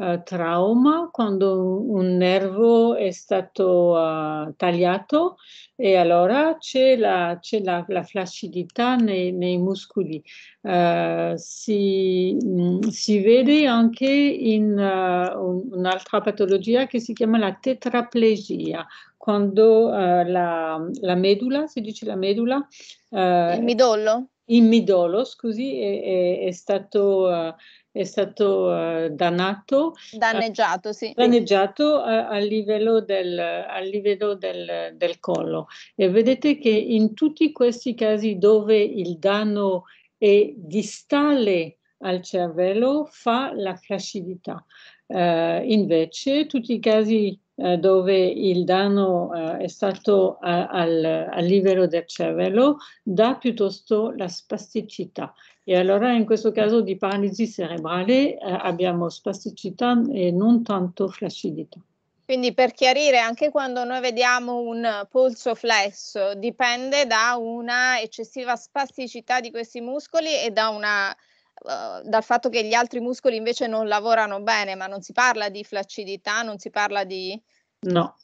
uh, trauma quando un nervo è stato uh, tagliato e allora c'è la, c'è la, la flaccidità nei, nei muscoli. Uh, si, mm, si, vede anche in un, un'altra patologia che si chiama la tetraplegia, quando la, la, medulla, si dice la medulla. Il midollo? in midolo, scusi, è, è, è stato, uh, è stato uh, dannato. Danneggiato, sì. Danneggiato uh, a, livello, del, a livello del, del, collo. E vedete che in tutti questi casi dove il danno è distale al cervello fa la flaccidità. invece, tutti i casi eh, dove il danno eh, è stato a, al, al livello del cervello, dà piuttosto la spasticità. E allora in questo caso di paralisi cerebrale eh, abbiamo spasticità e non tanto flaccidità. Quindi per chiarire, anche quando noi vediamo un polso flesso, dipende da una eccessiva spasticità di questi muscoli e da una Uhm, dal fatto che gli altri muscoli invece non lavorano bene, ma non si parla di flaccidità, non si parla di... No.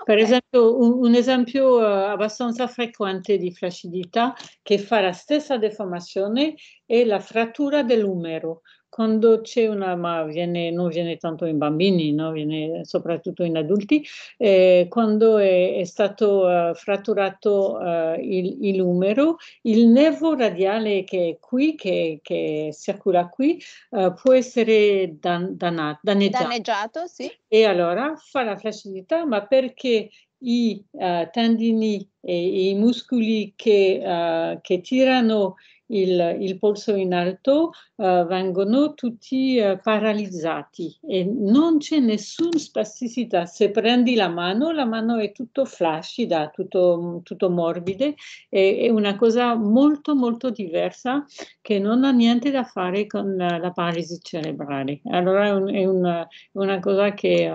Okay. Per esempio, un, un esempio uh, abbastanza frequente di flaccidità che fa la stessa deformazione è la frattura dell'umero quando c'è una, ma viene, non viene tanto in bambini, no? viene soprattutto in adulti, eh, quando è, è stato uh, fratturato uh, il, il, umero, il nervo radiale che è qui, che, che circola qui, uh, può essere dan- dannato, danneggiato. danneggiato sì. E allora fa la flaccidità, ma perché i tendini e i muscoli che, che tirano il, il polso in alto, eh, vengono tutti eh, paralizzati e non c'è nessuna spasticità. Se prendi la mano, la mano è tutto flaccida, tutto, tutto morbide, è, è una cosa molto molto diversa che non ha niente da fare con la, la paralisi cerebrale. Allora è, un, è una, una, cosa che...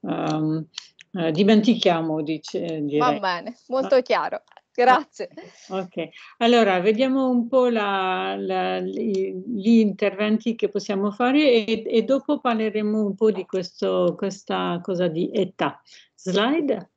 Uh, um, dimentichiamo, dice. Eh, direi. Va bene, molto chiaro. Grazie. Ok, allora vediamo un po' la, la, gli interventi che possiamo fare e, e dopo parleremo un po' di questo, questa cosa di età. Slide.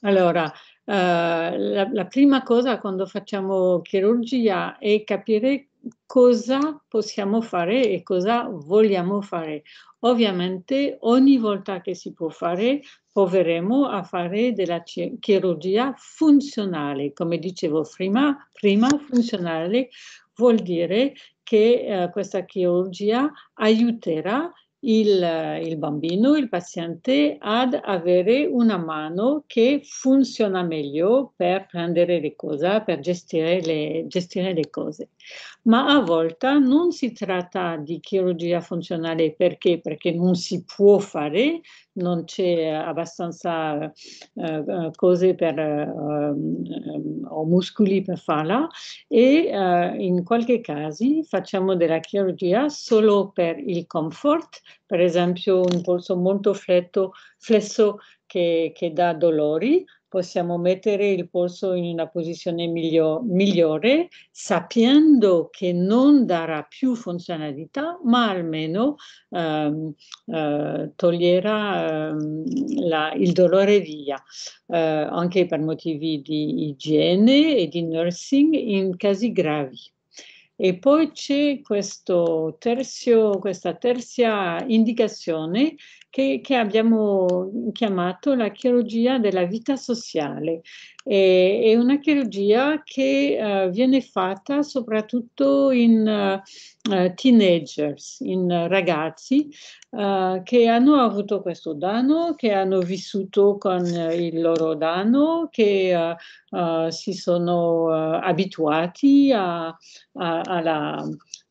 Allora, Uh, la, la, prima cosa quando facciamo chirurgia è capire cosa possiamo fare e cosa vogliamo fare. Ovviamente ogni volta che si può fare proveremo a fare della chirurgia funzionale. Come dicevo prima, prima funzionale vuol dire che eh, questa chirurgia aiuterà il, il, bambino, il paziente, ad avere una mano che funziona meglio per prendere le cose, per gestire le, gestire le cose. Ma a volte non si tratta di chirurgia funzionale perché? Perché non si può fare, non c'è abbastanza eh, eh cose per, eh, o muscoli per farla e eh, in qualche caso facciamo della chirurgia solo per il comfort, per esempio un polso molto fletto, flesso che, che dà dolori, possiamo mettere il polso in una posizione miglio, migliore, sapendo che non darà più funzionalità, ma almeno ehm, eh, toglierà ehm, la, il dolore via, eh, anche per motivi di igiene e di nursing in casi gravi. E poi c'è terzo, questa terza indicazione che, che abbiamo chiamato la chirurgia della vita sociale. E, è una chirurgia che uh, viene fatta soprattutto in uh, teenagers, in ragazzi uh, che hanno avuto questo danno, che hanno vissuto con il loro danno, che si sono abituati a, a, alla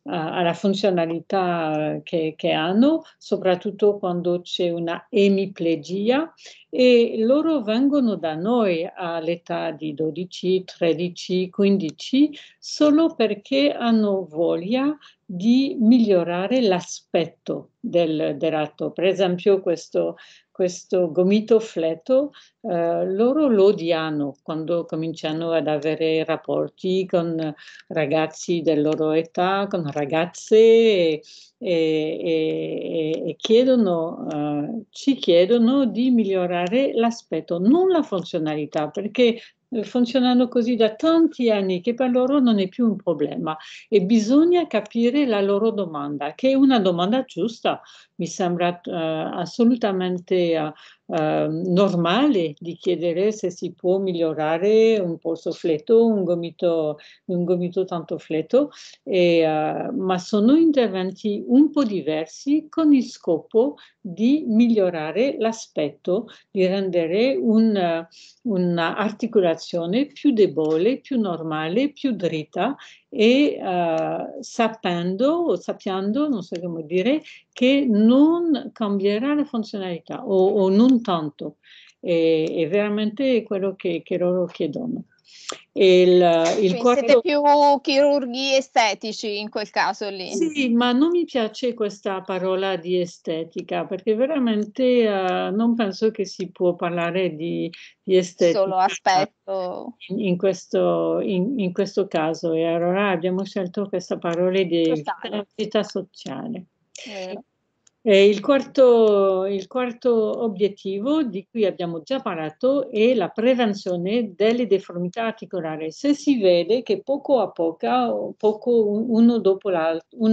alla funzionalità che, che, hanno, soprattutto quando c'è una emiplegia e loro vengono da noi all'età di 12, 13, 15 solo perché hanno voglia di migliorare l'aspetto del, del ratto. Per esempio questo, questo gomito fletto, eh, loro lo odiano quando cominciano ad avere rapporti con ragazzi della loro età, con ragazze e, e, e, e chiedono, eh, ci chiedono di migliorare migliorare l'aspetto, non la funzionalità, perché eh, funzionano così da tanti anni che per loro non è più un problema e bisogna capire la loro domanda, che è una domanda giusta, mi sembra uh, assolutamente uh, eh, normale di chiedere se si può migliorare un polso fletto, un gomito, un gomito tanto fletto, e, eh, ma sono interventi un po' diversi con il scopo di migliorare l'aspetto, di rendere un, un'articolazione più debole, più normale, più dritta e eh, sapendo o sappiando, non so come dire, che non cambierà la funzionalità o, o non tanto. E, è veramente quello che, che loro chiedono. Il, il cioè, quarto... Siete più chirurghi estetici in quel caso lì. Sì, ma non mi piace questa parola di estetica perché veramente uh, non penso che si può parlare di, di estetica. Solo aspetto. In, in, questo, in, in, questo, caso e allora abbiamo scelto questa parola di sociale. vita sociale. Eh. Il quarto, il, quarto, obiettivo di cui abbiamo già parlato è la prevenzione delle deformità articolari. Se si vede che poco a poco, poco un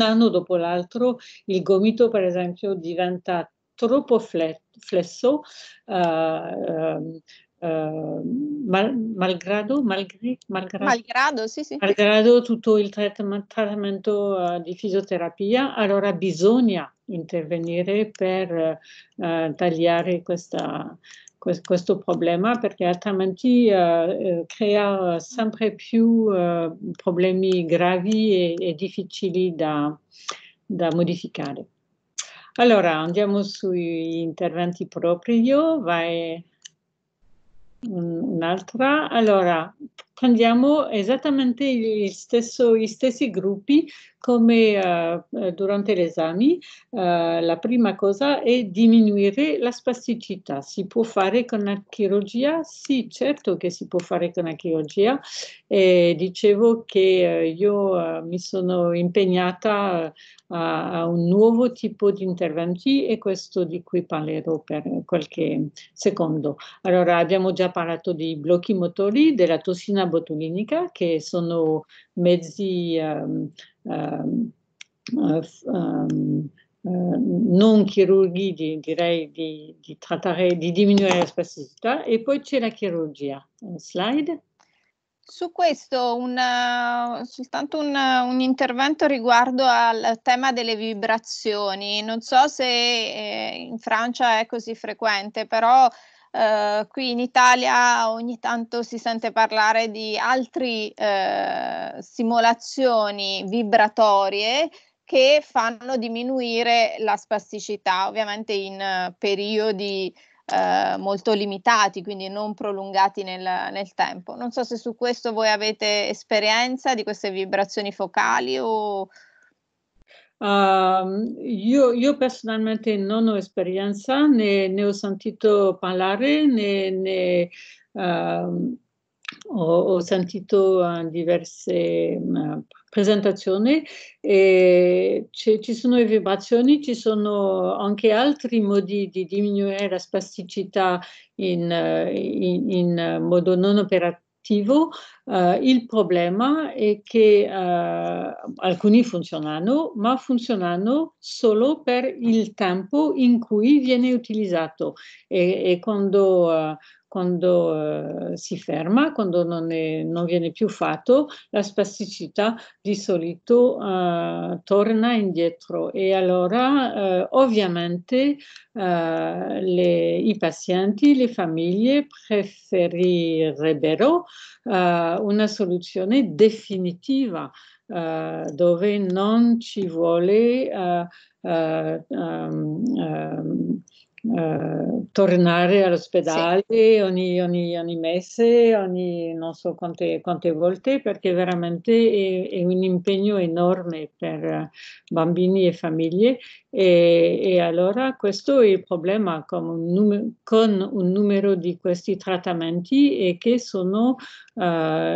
anno dopo l'altro, il gomito per esempio diventa troppo flesso, uh, uh, Ehm, mal, malgrado, malgri, malgrado, malgrado, sì, sì. malgrado, tutto il trattamento, trattamento uh, di fisioterapia, allora bisogna intervenire per uh, tagliare questa, quest, questo problema perché altrimenti eh, eh, crea sempre più problemi gravi e, e difficili da, da modificare. Allora andiamo sugli interventi proprio, vai Mm, un'altra. Allora, prendiamo esattamente gli, stesso, gli stessi gruppi come uh, durante gli esami. Uh, la prima cosa è diminuire la spasticità. Si può fare con la chirurgia? Sì, certo che si può fare con la chirurgia. E dicevo che uh, io mi sono impegnata a, a, un nuovo tipo di interventi e questo di cui parlerò per qualche secondo. Allora, abbiamo già parlato dei blocchi motori, della tossina botulinica, che sono mezzi um, um, um, non chirurghi, direi di, di, trattare, di diminuire la spasticità, e poi c'è la chirurgia. Slide. Su questo una, soltanto un, un, intervento riguardo al tema delle vibrazioni. Non so se eh, in Francia è così frequente, però eh, qui in Italia ogni tanto si sente parlare di altre uh, simulazioni vibratorie che fanno diminuire la spasticità, ovviamente in uh, periodi eh, molto limitati, quindi non prolungati nel, nel, tempo. Non so se su questo voi avete esperienza di queste vibrazioni focali o Ehm, io, io, personalmente non ho esperienza, né, né ho sentito parlare, né, né uh, ehm, ho, ho, sentito uh, diverse presentazioni. E ci sono le vibrazioni, ci sono anche altri modi di diminuire la spasticità in, in, in modo non operativo attivo. Uh, il problema è che uh, alcuni funzionano, ma funzionano solo per il tempo in cui viene utilizzato e, e quando uh, quando eh, si ferma, quando non, è, non, viene più fatto, la spasticità di solito eh, torna indietro e allora eh, ovviamente eh, le, i pazienti, le famiglie preferirebbero eh, una soluzione definitiva Uh, dove non ci vuole uh, uh, um, eh, tornare all'ospedale sì. ogni, ogni, ogni, mese, ogni non so quante, quante volte, perché veramente è, è, un impegno enorme per bambini e famiglie e, e, allora questo è il problema con un, numero, con un numero di questi trattamenti e che sono uh,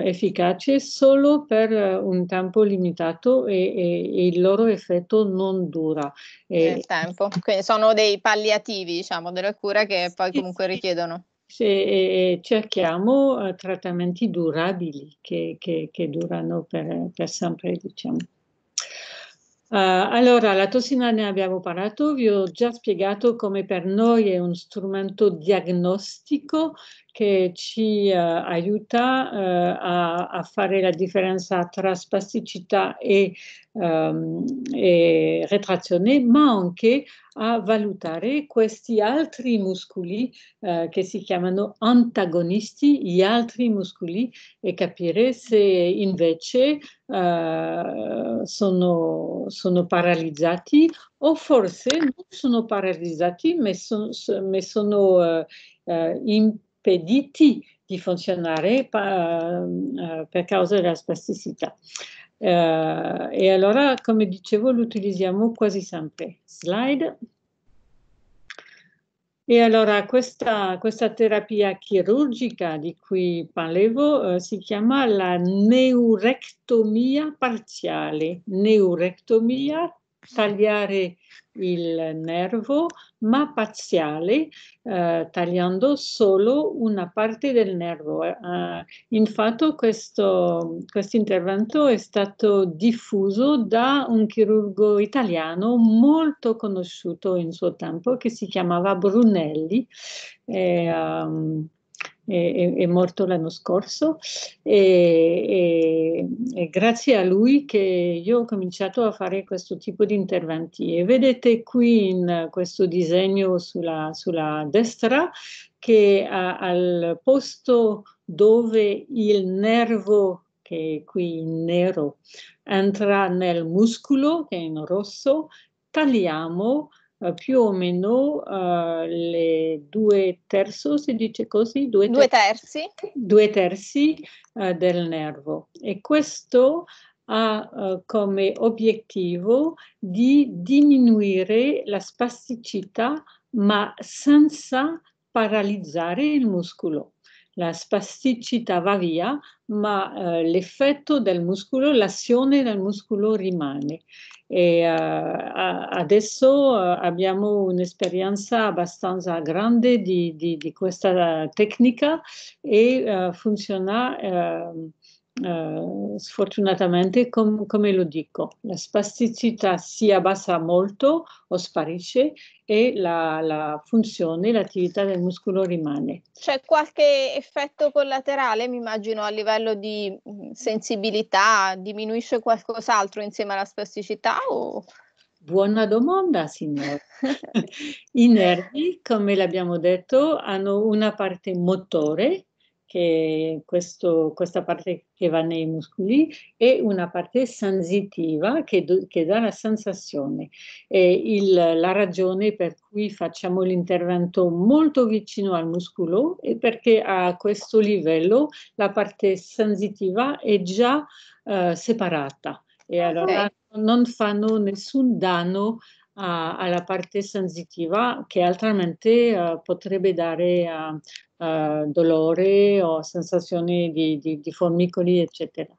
efficaci solo per un tempo limitato e, e, e il loro effetto non dura. Nel tempo, quindi sono dei palliativi, diciamo, delle cura che poi comunque richiedono. Se cerchiamo uh, trattamenti durabili che, che, che durano per, per sempre, diciamo. Uh, allora, la tossina ne abbiamo parlato, vi ho già spiegato come per noi è un strumento diagnostico che ci eh, aiuta eh, a, a, fare la differenza tra spasticità e, ehm, e, retrazione, ma anche a valutare questi altri muscoli eh, che si chiamano antagonisti, gli altri muscoli, e capire se invece eh, sono, sono paralizzati o forse non sono paralizzati, ma, son, ma sono eh, eh, in impediti di funzionare per, eh, per causa della spasticità. Eh, e allora, come dicevo, lo utilizziamo quasi sempre. Slide. E allora questa, questa, terapia chirurgica di cui parlevo eh, si chiama la neurectomia parziale. Neurectomia, tagliare il nervo, ma parziale, eh, tagliando solo una parte del nervo. Eh, infatti questo quest intervento è stato diffuso da un chirurgo italiano molto conosciuto in suo tempo che si chiamava Brunelli. E, um, è, è morto l'anno scorso e, e, e, grazie a lui che io ho cominciato a fare questo tipo di interventi. E vedete qui in questo disegno sulla, sulla destra che a, al posto dove il nervo che è qui in nero entra nel muscolo che è in rosso tagliamo eh, più o meno uh, le due terzi, si dice così, due, due terzi, due terzi uh, del nervo. E questo ha uh, come obiettivo di diminuire la spasticità ma senza paralizzare il muscolo. La spasticità va via, ma l'effetto del muscolo, l'azione del muscolo rimane. E, uh, adesso uh, abbiamo un'esperienza abbastanza grande di, di, di questa eh, tecnica e uh, funziona Uh, eh, sfortunatamente, com, come lo dico, la spasticità si abbassa molto o sparisce e la, la funzione, l'attività del muscolo rimane. C'è qualche effetto collaterale, mi immagino, a livello di mm, sensibilità? Diminuisce qualcos'altro insieme alla spasticità o... Buona domanda, signore. I nervi, come l'abbiamo detto, hanno una parte motore che questo, questa parte che va nei muscoli e una parte sensitiva che, do, che dà la sensazione. Il, la ragione per cui facciamo l'intervento molto vicino al muscolo è perché a questo livello la parte sensitiva è già eh, separata e allora okay. non fanno nessun danno alla parte sensitiva che altrimenti uh, potrebbe dare uh, eh, dolore o sensazioni di, di, di formicoli, eccetera.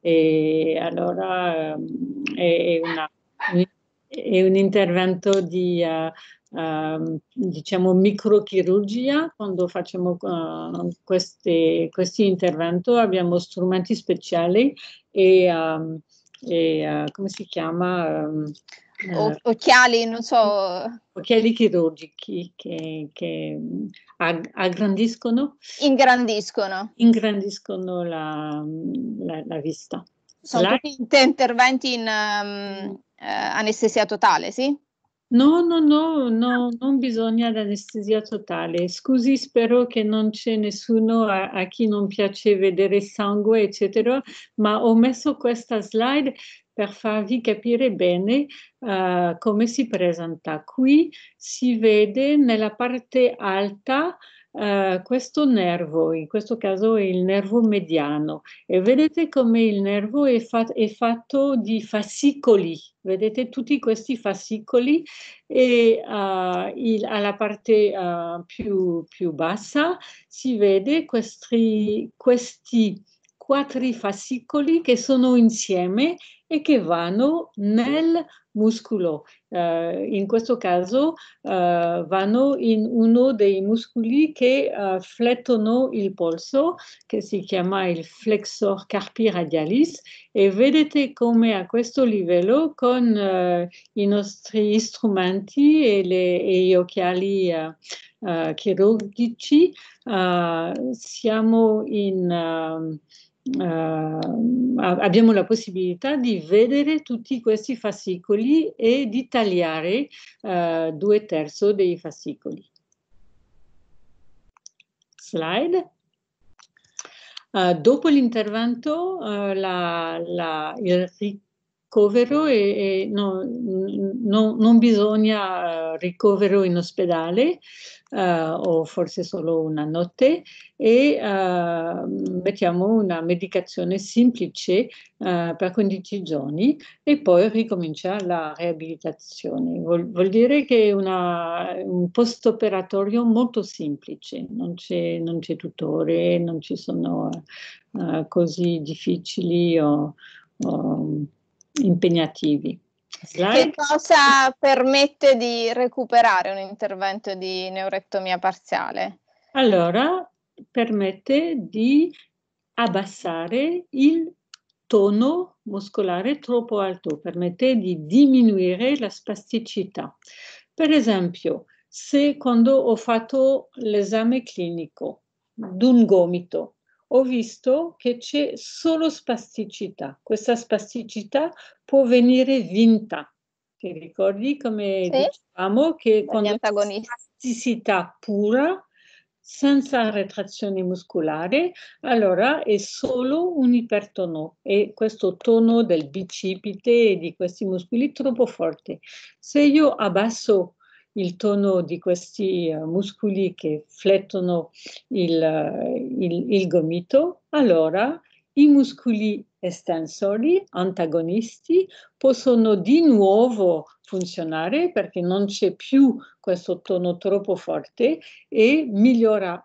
E allora ehm, è, una, è un intervento di uh, Uh, diciamo microchirurgia, quando facciamo uh, questi interventi abbiamo strumenti speciali e, uh, e eh, come si chiama? eh, occhiali, non so. Occhiali chirurgici che, che aggrandiscono. Ingrandiscono. Ingrandiscono la, la, la vista. Sono la... tutti interventi in um, eh, anestesia totale, sì? No, no, no, no, non bisogna l'anestesia totale. Scusi, spero che non c'è nessuno a, a, chi non piace vedere sangue, eccetera, ma ho messo questa slide per farvi capire bene uh, come si presenta. Qui si vede nella parte alta uh, questo nervo, in questo caso è il nervo mediano, e vedete come il nervo è, fat è fatto di fascicoli, vedete tutti questi fascicoli e uh, il, alla parte più, più, bassa si vede questi, questi quattro fascicoli che sono insieme e che vanno nel muscolo. Uh, in questo caso uh, vanno in uno dei muscoli che uh, flettono il polso, che si chiama il flexor carpi radialis, e vedete come a questo livello con i nostri strumenti e, le, e gli occhiali chirurgici siamo in Ehm, abbiamo la possibilità di vedere tutti questi fascicoli e di tagliare eh, due terzi dei fascicoli. Slide. Uh, dopo l'intervento, uh, il, ricovero e, e no, no, non bisogna ricovero in ospedale uh, o forse solo una notte e uh, mettiamo una medicazione semplice uh, per 15 giorni e poi ricomincia la riabilitazione. Vuol, vuol dire che è un post-operatorio molto semplice, non c'è, non c'è tutore, non ci sono così difficili o, o impegnativi. Slide. Che cosa permette di recuperare un intervento di neurettomia parziale? Allora, permette di abbassare il tono muscolare troppo alto, permette di diminuire la spasticità. Per esempio, se quando ho fatto l'esame clinico di un gomito ho visto che c'è solo spasticità. Questa spasticità può venire vinta. Ti ricordi come sì. dicevamo che con la spasticità pura, senza retrazione muscolare, allora è solo un ipertono e questo tono del bicipite e di questi muscoli troppo forte. Se io abbasso il tono di questi eh, muscoli che flettono il, eh, il, il gomito, allora i muscoli estensori antagonisti possono di nuovo funzionare perché non c'è più questo tono troppo forte e migliora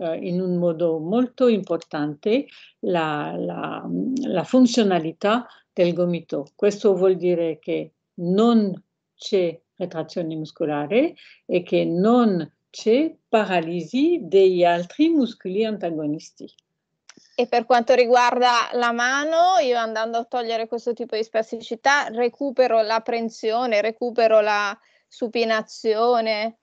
eh, in un modo molto importante la, la, la funzionalità del gomito. Questo vuol dire che non c'è retrazione muscolare e che non c'è paralisi degli altri muscoli antagonisti. E per quanto riguarda la mano, io andando a togliere questo tipo di spasticità, recupero la prensione, recupero la supinazione,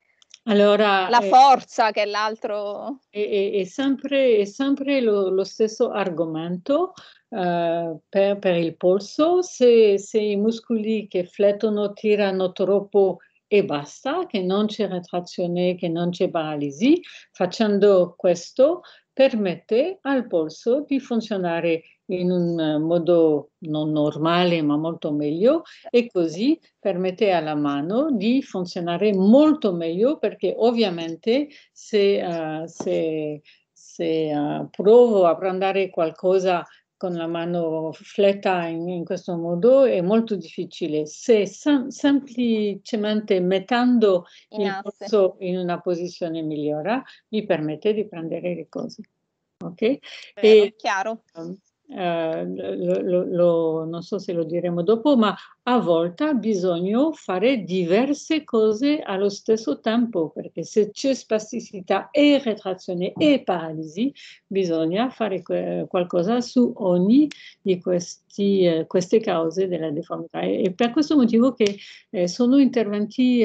allora, la eh, forza eh, che è l'altro... È, è, è sempre, è sempre lo, lo stesso argomento uh, per, per, il polso, se, se, i muscoli che flettono tirano troppo e basta, che non c'è retrazione, che non c'è paralisi, facendo questo permette al polso di funzionare in un eh, modo non normale ma molto meglio e così permette alla mano di funzionare molto meglio perché ovviamente se, uh, se, se uh, provo a prendere qualcosa con la mano fletta in, in questo modo è molto difficile. Se sem- semplicemente mettendo in il polso in una posizione migliore mi permette di prendere le cose. Ok? Vero, e, chiaro. Um, eh, lo, lo, non so se lo diremo dopo, ma a volte bisogna fare diverse cose allo stesso tempo, perché se c'è spasticità e retrazione e paralisi, bisogna fare qualcosa su ogni di questi, eh, queste cause della deformità. E, per questo motivo che eh, sono interventi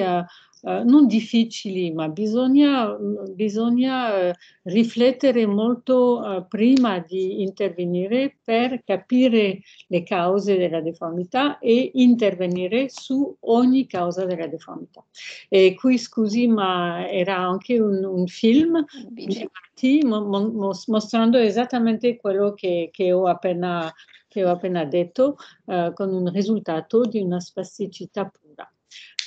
eh, non difficili, ma bisogna, mm, bisogna eh, riflettere molto eh, prima di intervenire per capire le cause della deformità e intervenire su ogni causa della deformità. E qui scusi, ma era anche un, un film di Marti mostrando esattamente quello che, che ho appena che ho appena detto, eh, con un risultato di una spasticità pura.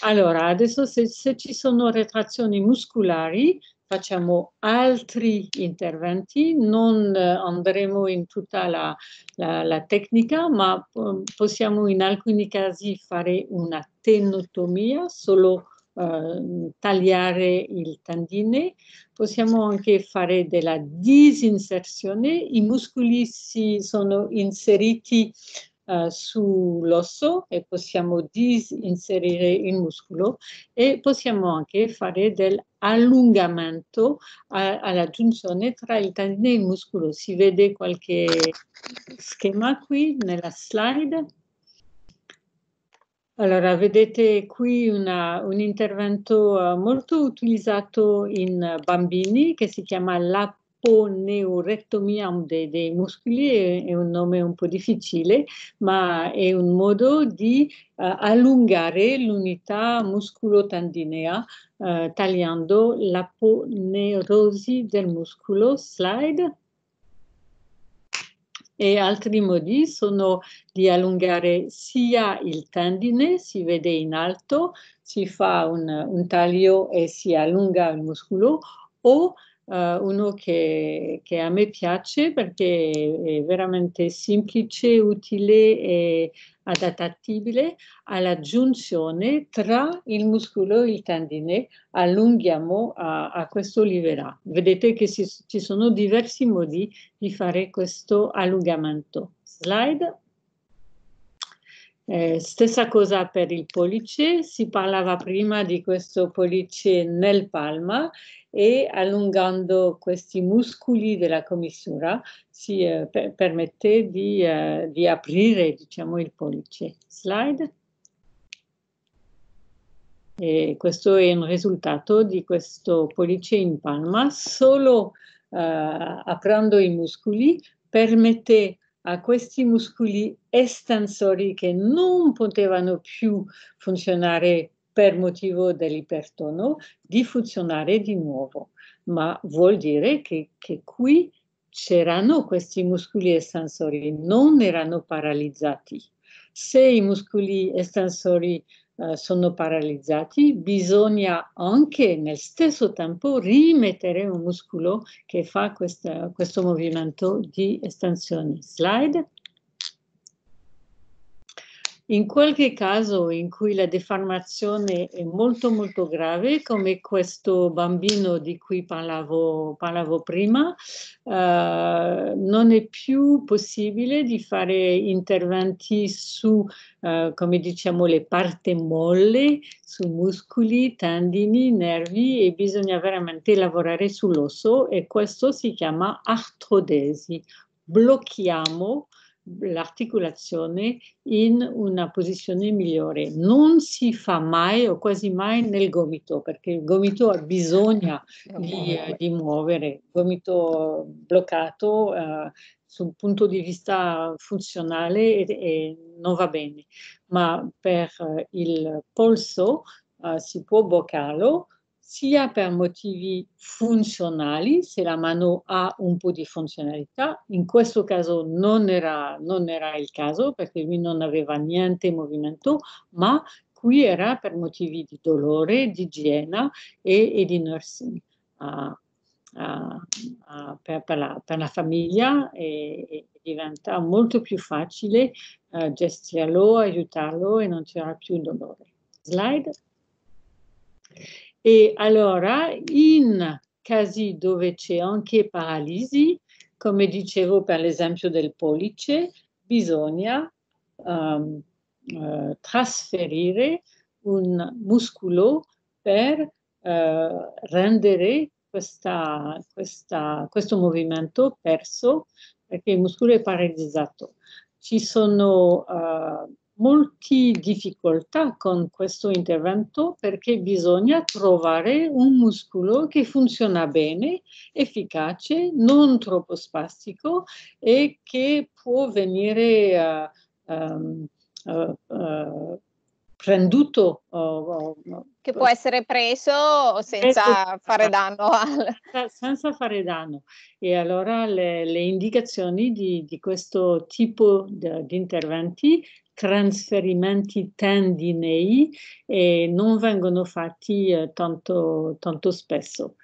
Allora, adesso se, se ci sono retrazioni muscolari, facciamo altri interventi, non eh, andremo in tutta la, la, la tecnica, ma ehm, possiamo in alcuni casi fare una tenotomia, solo eh, tagliare il tendine, possiamo anche fare della disinserzione, i muscoli si sono inseriti eh, sull'osso e possiamo disinserire il muscolo e possiamo anche fare dell'allungamento alla giunzione tra il tendine e il muscolo. Si vede qualche schema qui nella slide? Allora, vedete qui una, un intervento eh, molto utilizzato in bambini che si chiama la o neurectomia dei, dei muscoli, è un nome un po' difficile, ma è un modo di uh, allungare l'unità muscolotandinea uh, eh, tagliando la l'aponerosi del muscolo. Slide. E altri modi sono di allungare sia il tendine, si vede in alto, si fa un, un taglio e si allunga il muscolo, o Uh, uno che, che, a me piace perché è veramente semplice, utile e adattabile alla giunzione tra il muscolo e il tendine. Allunghiamo a, a questo livello. Vedete che si, ci sono diversi modi di fare questo allungamento. Slide. Eh, stessa cosa per il pollice, si parlava prima di questo pollice nel palma e allungando questi muscoli della commissura si eh, per permette di, eh, di aprire diciamo, il pollice. Slide. E questo è il risultato di questo pollice in palma, solo eh, aprendo i muscoli permette a questi muscoli estensori che non potevano più funzionare per motivo dell'ipertono, di funzionare di nuovo. Ma vuol dire che, che qui c'erano questi muscoli estensori, non erano paralizzati. Se i muscoli estansori eh, sono paralizzati, bisogna anche nel stesso tempo rimettere un muscolo che fa questa, questo movimento di estensione. Slide. In qualche caso in cui la deformazione è molto molto grave, come questo bambino di cui parlavo, parlavo prima, eh, non è più possibile di fare interventi su, eh, come diciamo, le parti molle, su muscoli, tendini, nervi e bisogna veramente lavorare sull'osso e questo si chiama artrodesi. Blocchiamo l'articolazione in una posizione migliore. Non si fa mai o quasi mai nel gomito, perché il gomito ha bisogno di, eh, di muovere, il gomito bloccato eh, sul punto di vista funzionale e, e non va bene, ma per eh, il polso eh, si può bloccarlo sia per motivi funzionali, se la mano ha un po' di funzionalità, in questo caso non era, non era il caso perché lui non aveva niente movimento, ma qui era per motivi di dolore, di igiene e, e di nursing. Uh, Uh, uh, per, per, la, per, la, famiglia e, e, diventa molto più facile uh, gestirlo, aiutarlo e non c'era più dolore. Slide. E allora in casi dove c'è anche paralisi, come dicevo per l'esempio del pollice, bisogna um, uh, trasferire un muscolo per uh, rendere questa, questa, questo movimento perso perché il muscolo è paralizzato. Ci sono uh, molte difficoltà con questo intervento perché bisogna trovare un muscolo che funziona bene, efficace, non troppo spastico e che può venire uh, um, uh, uh, prenduto. che può essere preso senza fare danno. Al... Senza fare danno. E allora le, le indicazioni di, di questo tipo di interventi trasferimenti tendinei e non vengono fatti eh, tanto, tanto spesso.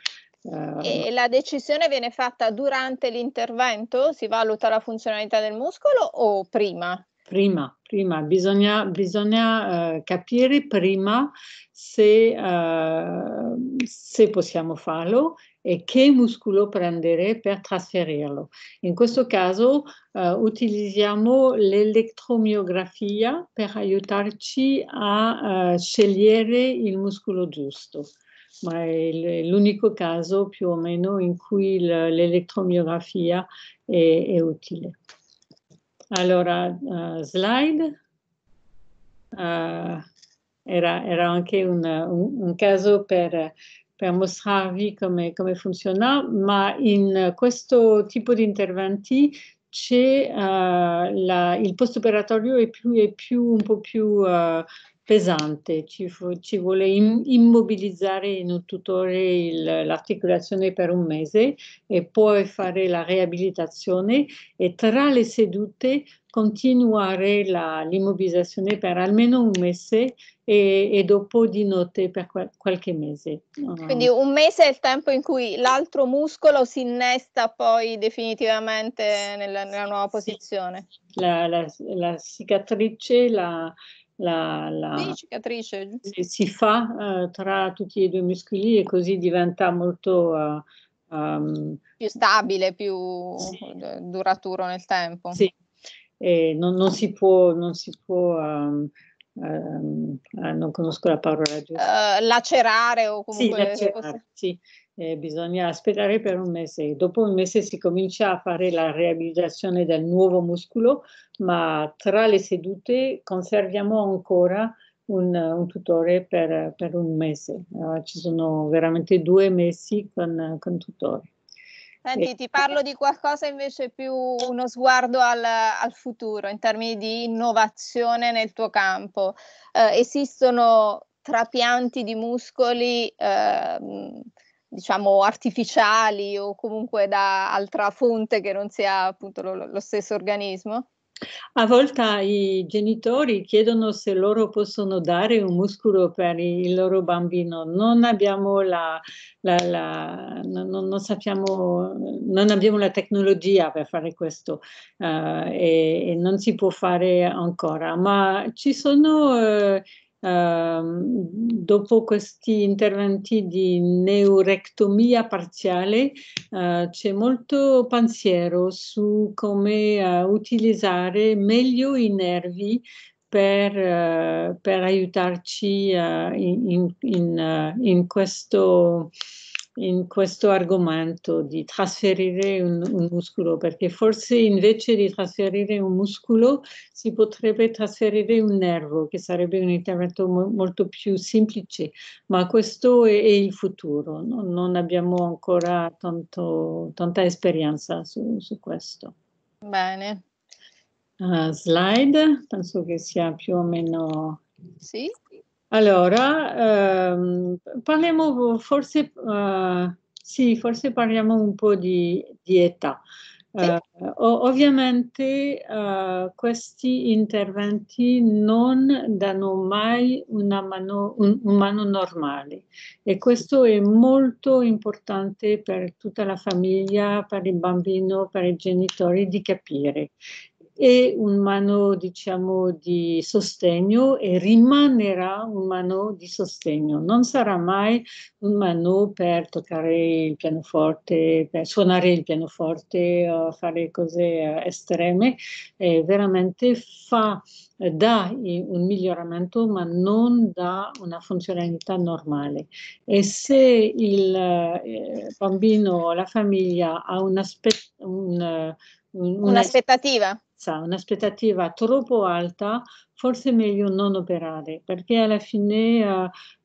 E eh, la decisione viene fatta durante l'intervento? Si valuta la funzionalità del muscolo o prima? prima, prima. bisogna, bisogna eh, capire prima se, eh, se, possiamo farlo e che muscolo prendere per trasferirlo. In questo caso eh, utilizziamo l'elettromiografia per aiutarci a eh, scegliere il muscolo giusto ma è l'unico caso più o meno in cui l'elettromiografia è, è utile. Allora, uh, slide. Uh, era, era, anche un, un, un caso per, per, mostrarvi come, come funziona, ma in questo tipo di interventi c'è uh, il post operatorio è più, e più, un po' più uh, pesante, ci, ci vuole immobilizzare in un tutore l'articolazione per un mese e poi fare la riabilitazione e tra le sedute continuare l'immobilizzazione per almeno un mese e, e dopo di notte per qual, qualche mese. Ah. Quindi un mese è il tempo in cui l'altro muscolo si innesta poi definitivamente nella, nella nuova posizione. La, la, la cicatrice, la, la, la cicatrice si, si fa eh, tra tutti e due muscoli e così diventa molto uh, um, più stabile, più sì. duraturo nel tempo. Sì, non, non, si può, non si può um, um, non conosco la parola giusta. Uh, lacerare o comunque sì, lacerare, sì eh, bisogna aspettare per un mese. Dopo un mese si comincia a fare la riabilitazione del nuovo muscolo, ma tra le sedute conserviamo ancora un, un tutore per, per, un mese. Uh, ci sono veramente due mesi con, con tutore. Senti, ti parlo di qualcosa invece più uno sguardo al, al futuro in termini di innovazione nel tuo campo. Eh, esistono trapianti di muscoli eh, diciamo artificiali o comunque da altra fonte che non sia appunto lo, lo stesso organismo? A volte i genitori chiedono se loro possono dare un muscolo per il loro bambino. Non abbiamo la, la, la non, non, sappiamo, non abbiamo la tecnologia per fare questo uh, e, e, non si può fare ancora, ma ci sono. Uh, eh, dopo questi interventi di neurectomia parziale eh, c'è molto pensiero su come eh, utilizzare meglio i nervi per, eh, per aiutarci eh, in, in, in, in questo in questo argomento di trasferire un, un, muscolo, perché forse invece di trasferire un muscolo si potrebbe trasferire un nervo, che sarebbe un intervento mo- molto più semplice, ma questo è, è il futuro, no? non abbiamo ancora tanto, tanta esperienza su, su questo. Bene. Uh, slide, penso che sia più o meno... Sì. Allora, ehm, parliamo forse, eh, sì, forse parliamo un po' di, di età. Eh, ovviamente eh, questi interventi non danno mai una mano, un, un mano normale e questo è molto importante per tutta la famiglia, per il bambino, per i genitori di capire è un mano diciamo di sostegno e rimanerà un mano di sostegno, non sarà mai un mano per toccare il pianoforte, per suonare il pianoforte o fare cose eh, estreme, e veramente fa dà un miglioramento ma non dà una funzionalità normale e se il eh, bambino o la famiglia ha un aspetto eh, un, un, un'aspettativa altezza, un'aspettativa troppo alta, forse è meglio non operare, perché alla fine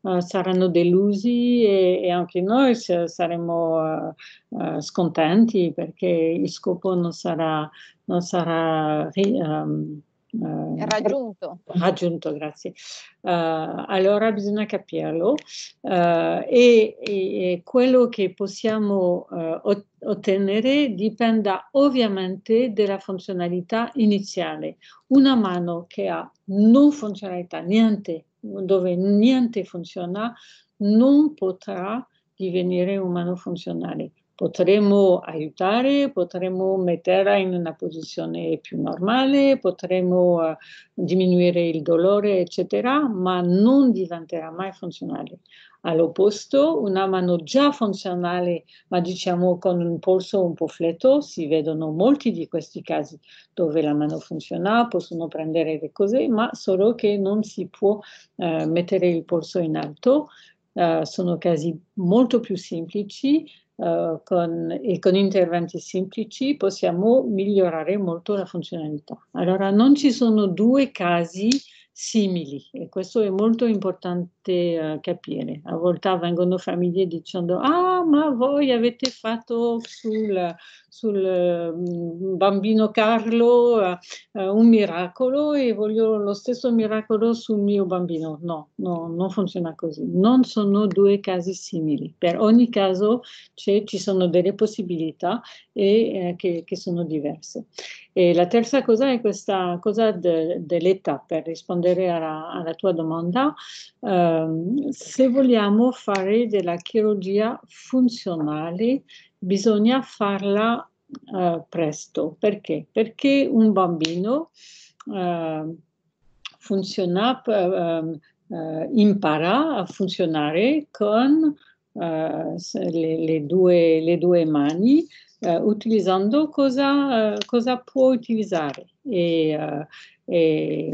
uh, uh, saranno delusi e, e anche noi saremo uh, scontenti perché il scopo non sarà, non sarà um, eh, raggiunto. Raggiunto, grazie. Uh, allora bisogna capirlo uh, e, e, quello che possiamo uh, ottenere dipenda ovviamente dalla funzionalità iniziale. Una mano che ha non funzionalità, niente, dove niente funziona, non potrà divenire mano funzionale potremo aiutare, potremo metterla in una posizione più normale, potremo eh, diminuire il dolore, eccetera, ma non diventerà mai funzionale. All'opposto, una mano già funzionale, ma diciamo con un polso un po' fletto, si vedono molti di questi casi dove la mano funziona, possono prendere le cose, ma solo che non si può eh, mettere il polso in alto. Eh, sono casi molto più semplici, eh, con, e con interventi semplici possiamo migliorare molto la funzionalità. Allora non ci sono due casi simili e questo è molto importante eh, capire. A volte vengono famiglie dicendo ah ma voi avete fatto sul, sul mm, bambino Carlo, eh, eh, un miracolo e voglio lo stesso miracolo sul mio bambino. No, no non funziona così. Non sono due casi simili. Per ogni caso ci sono delle possibilità e, eh, che, che, sono diverse. E la terza cosa è questa cosa de, dell'età, per rispondere alla, alla tua domanda. Eh, se vogliamo fare della chirurgia funzionale, bisogna farla eh, presto. Perché? Perché un bambino ehm, ehm, eh, funziona, impara a funzionare con eh, le, le, due, le due mani Uh, utilizzando cosa, uh, cosa, può utilizzare e, uh, e,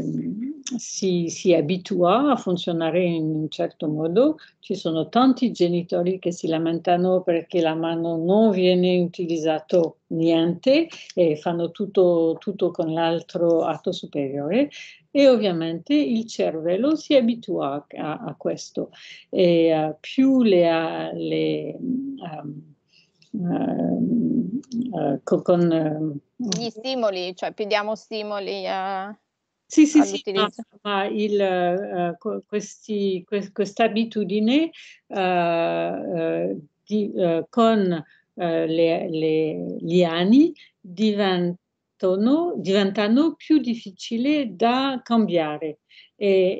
si, si abitua a funzionare in un certo modo. Ci sono tanti genitori che si lamentano perché la mano non viene utilizzata niente e fanno tutto, tutto con l'altro atto superiore e ovviamente il cervello si abitua a, a questo e uh, più le, uh, le um, uh, con, con ehm, gli stimoli, cioè più diamo stimoli a sì, sì, sì, no, ma il, uh, questi, que- quest'abitudine uh, eh, uh, eh, di, con le, le, gli anni diventano più difficili da cambiare è,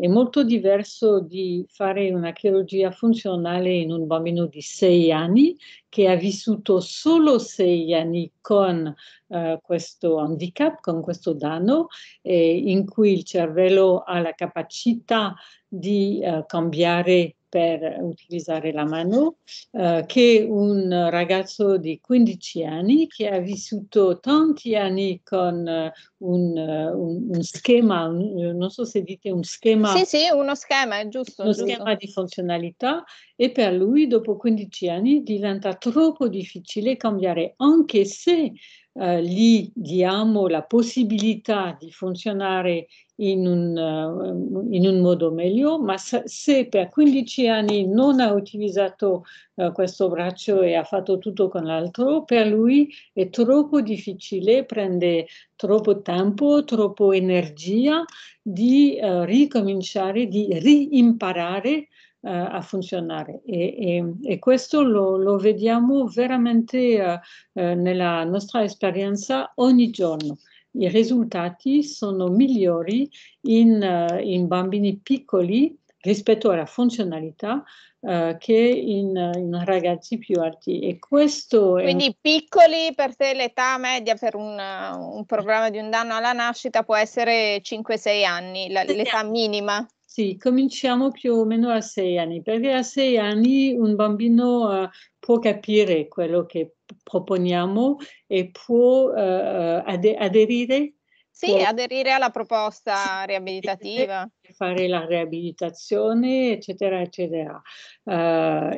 è, è, molto diverso di fare una chirurgia funzionale in un bambino di sei anni che ha vissuto solo sei anni con eh, questo handicap, con questo danno, eh, in cui il cervello ha la capacità di eh, cambiare per utilizzare la mano, eh, che un ragazzo di 15 anni che ha vissuto tanti anni con eh, un, eh, un, un schema, un, eh, non so se dite un schema. Sì, sì, uno schema, è giusto. Uno giusto. schema di funzionalità e per lui dopo 15 anni diventa troppo difficile cambiare, anche se eh, gli diamo la possibilità di funzionare in un, eh, in un, modo meglio, ma se per 15 anni non ha utilizzato eh, questo braccio e ha fatto tutto con l'altro, per lui è troppo difficile, prende troppo tempo, troppo energia di eh, ricominciare, di riimparare eh, a funzionare e, e, e questo lo, lo, vediamo veramente eh, eh nella nostra esperienza ogni giorno. I risultati sono migliori in, eh, in bambini piccoli rispetto alla funzionalità uh, che in, in, ragazzi più alti. E questo Quindi un... piccoli per te l'età media per un, un, programma di un danno alla nascita può essere 5-6 anni, l'età minima. Sì, cominciamo più o meno a sei anni, perché a sei anni un bambino uh, può capire quello che proponiamo e può uh, ade- aderire. Sì, può... aderire alla proposta riabilitativa. Fare la riabilitazione, eccetera, eccetera. Uh,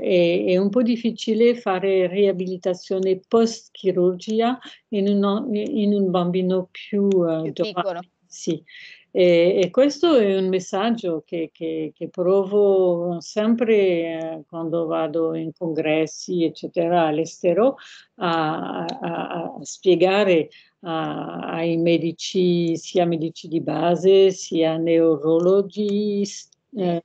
eh, è, è, un po' difficile fare riabilitazione post-chirurgia in un, in un bambino più, più Piccolo. Sì. E, e, questo è un messaggio che, che, che provo sempre eh, quando vado in congressi, eccetera, all'estero, a, a, a spiegare a, ai medici, sia medici di base, sia neurologi, eh,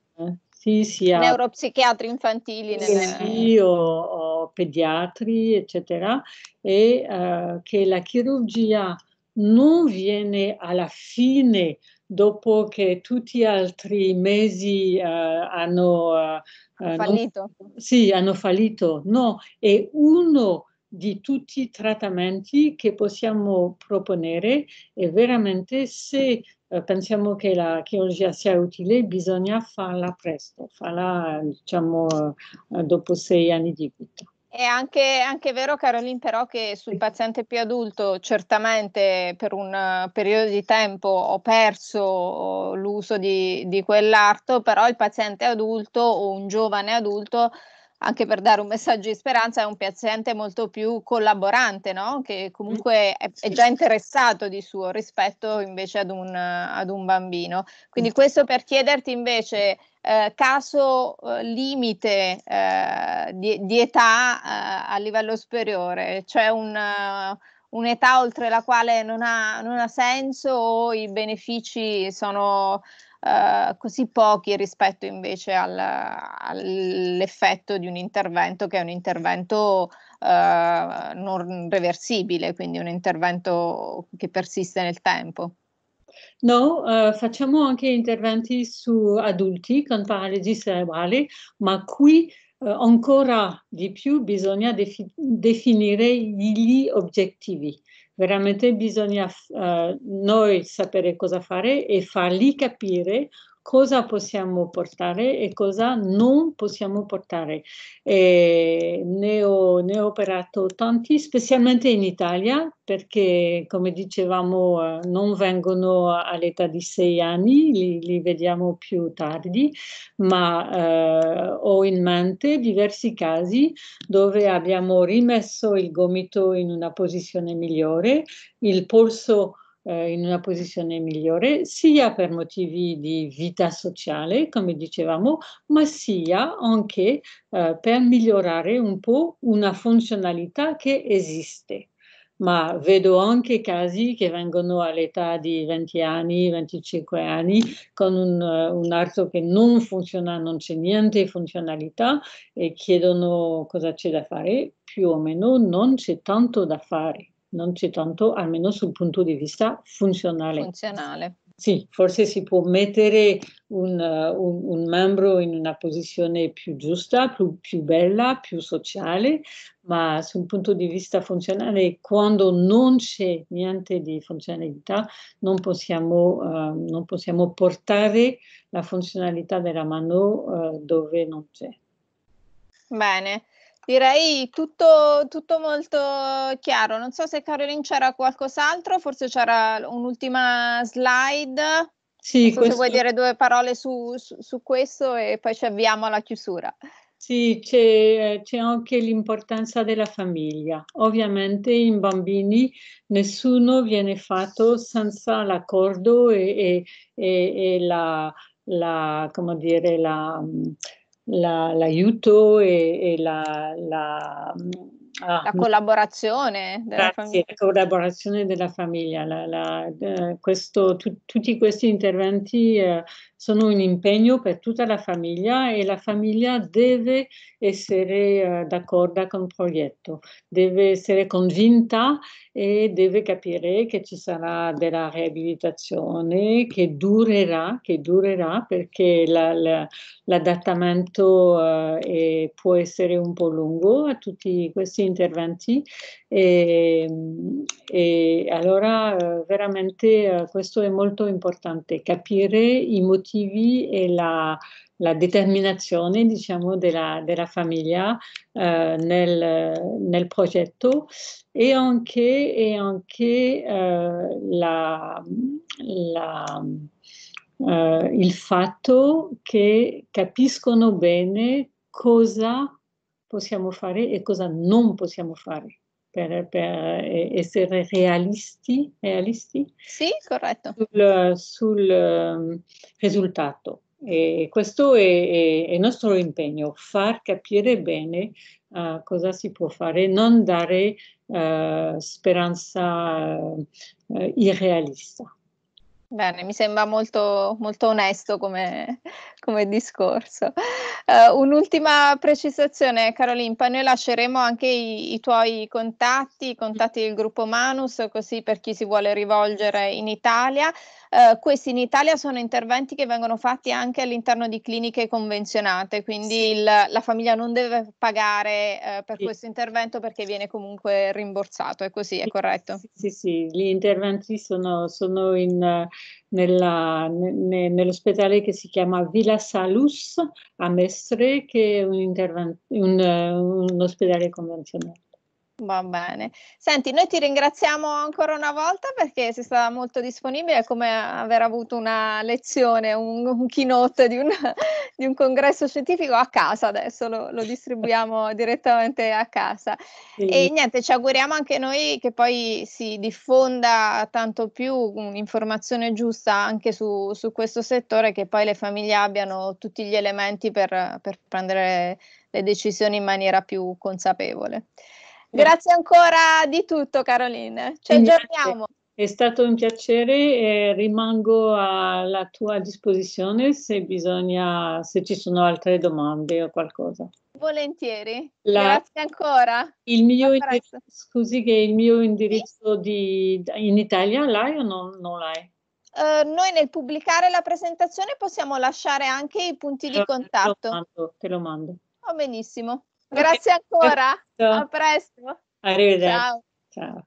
sì, sia neuropsichiatri infantili, sì, o, o, pediatri, eccetera, e eh, che la chirurgia non viene alla fine dopo che tutti gli altri mesi uh, hanno, uh, fallito. Non, sì, hanno fallito. No, è uno di tutti i trattamenti che possiamo proponere e veramente se pensiamo che la chirurgia sia utile bisogna farla presto, farla diciamo dopo sei anni di vita. È anche, anche, vero, Caroline, però che sul paziente più adulto certamente per un periodo di tempo ho perso l'uso di, di quell'arto, però il paziente adulto o un giovane adulto anche per dare un messaggio di speranza, è un paziente molto più collaborante, no? che comunque mm. è, è, già interessato di suo rispetto invece ad un, ad un bambino. Quindi mm. questo per chiederti invece, eh, caso eh, limite eh, di, di, età eh, a livello superiore, c'è un, un'età oltre la quale non ha, non ha senso o i benefici sono... Eh, così pochi rispetto invece al, all'effetto di un intervento che è un intervento eh, non reversibile, quindi un intervento che persiste nel tempo. No, eh, facciamo anche interventi su adulti con paralisi cerebrale, ma qui eh, ancora di più bisogna defi- definire gli obiettivi veramente bisogna eh, noi sapere cosa fare e farli capire cosa possiamo portare e cosa non possiamo portare. Ne ho, ne, ho, operato tanti, specialmente in Italia, perché come dicevamo eh, non vengono all'età di sei anni, li, li vediamo più tardi, ma eh, ho in mente diversi casi dove abbiamo rimesso il gomito in una posizione migliore, il polso eh, in una posizione migliore, sia per motivi di vita sociale, come dicevamo, ma sia anche eh, per migliorare un po' una funzionalità che esiste ma vedo anche casi che vengono all'età di 20 anni, 25 anni, con un, eh, un arto che non funziona, non c'è niente funzionalità e chiedono cosa c'è da fare, più o meno non c'è tanto da fare non c'è tanto, almeno sul punto di vista funzionale. Funzionale. Sì, forse si può mettere un, un, un membro in una posizione più giusta, più, più, bella, più sociale, ma sul punto di vista funzionale, quando non c'è niente di funzionalità, non possiamo, uh, non possiamo portare la funzionalità della mano uh, dove non c'è. Bene, Direi tutto, tutto, molto chiaro. Non so se Caroline c'era qualcos'altro, forse c'era un'ultima slide. Sì, so questo... se vuoi dire due parole su, su, su, questo e poi ci avviamo alla chiusura. Sì, c'è, c'è anche l'importanza della famiglia. Ovviamente in bambini nessuno viene fatto senza l'accordo e, e, e, la, la, come dire, la la, l'aiuto e, e la, la, Ah, la collaborazione della grazie, famiglia. La collaborazione della famiglia. La, la, eh, questo, tu, tutti questi interventi eh, sono un impegno per tutta la famiglia e la famiglia deve essere eh, d'accordo con il progetto, deve essere convinta e deve capire che ci sarà della riabilitazione che durerà, che durerà perché la, l'adattamento eh, è, può essere un po' lungo a tutti questi interventi e, ehm, e allora eh, veramente eh, questo è molto importante, capire i motivi e la, la determinazione diciamo, della, della famiglia eh, nel, nel, progetto e anche, e anche eh, la, la, eh, il fatto che capiscono bene cosa possiamo fare e cosa non possiamo fare. Per, per eh, essere realisti, realisti sì, corretto. sul, sul ehm, risultato. E questo è, è, è, il nostro impegno, far capire bene uh, cosa si può fare, non dare uh, speranza uh, irrealista. Bene, mi sembra molto, molto onesto come, come discorso. Uh, un'ultima precisazione, Caroline, poi noi lasceremo anche i, i, tuoi contatti, i contatti del gruppo Manus, così per chi si vuole rivolgere in Italia. Uh, questi in Italia sono interventi che vengono fatti anche all'interno di cliniche convenzionate, quindi sì. il, la famiglia non deve pagare uh, per sì. questo intervento perché viene comunque rimborsato, è così, è corretto? Sì, sì, sì. gli interventi sono, sono in nella, ne, nell'ospedale che si chiama Villa Salus a Mestre, che è un, un, eh, un ospedale convenzionale. Va bene. Senti, noi ti ringraziamo ancora una volta perché sei stata molto disponibile, è come aver avuto una lezione, un, un keynote di un, di un, congresso scientifico a casa, adesso lo, lo distribuiamo direttamente a casa. Sì. E niente, ci auguriamo anche noi che poi si diffonda tanto più un'informazione giusta anche su, su questo settore, che poi le famiglie abbiano tutti gli elementi per, per prendere le decisioni in maniera più consapevole. Grazie ancora di tutto Caroline, ci aggiorniamo. È stato un piacere e rimango alla tua disposizione se, bisogna, se ci sono altre domande o qualcosa. Volentieri, La, grazie ancora. Il mio indirizzo, scusi che il mio indirizzo sì? di, in Italia l'hai o non, non l'hai? Uh, noi nel pubblicare la presentazione possiamo lasciare anche i punti di contatto. Te lo mando. Te lo mando. Oh, benissimo. Grazie ancora, a presto. Arrivederci. Ciao. Ciao.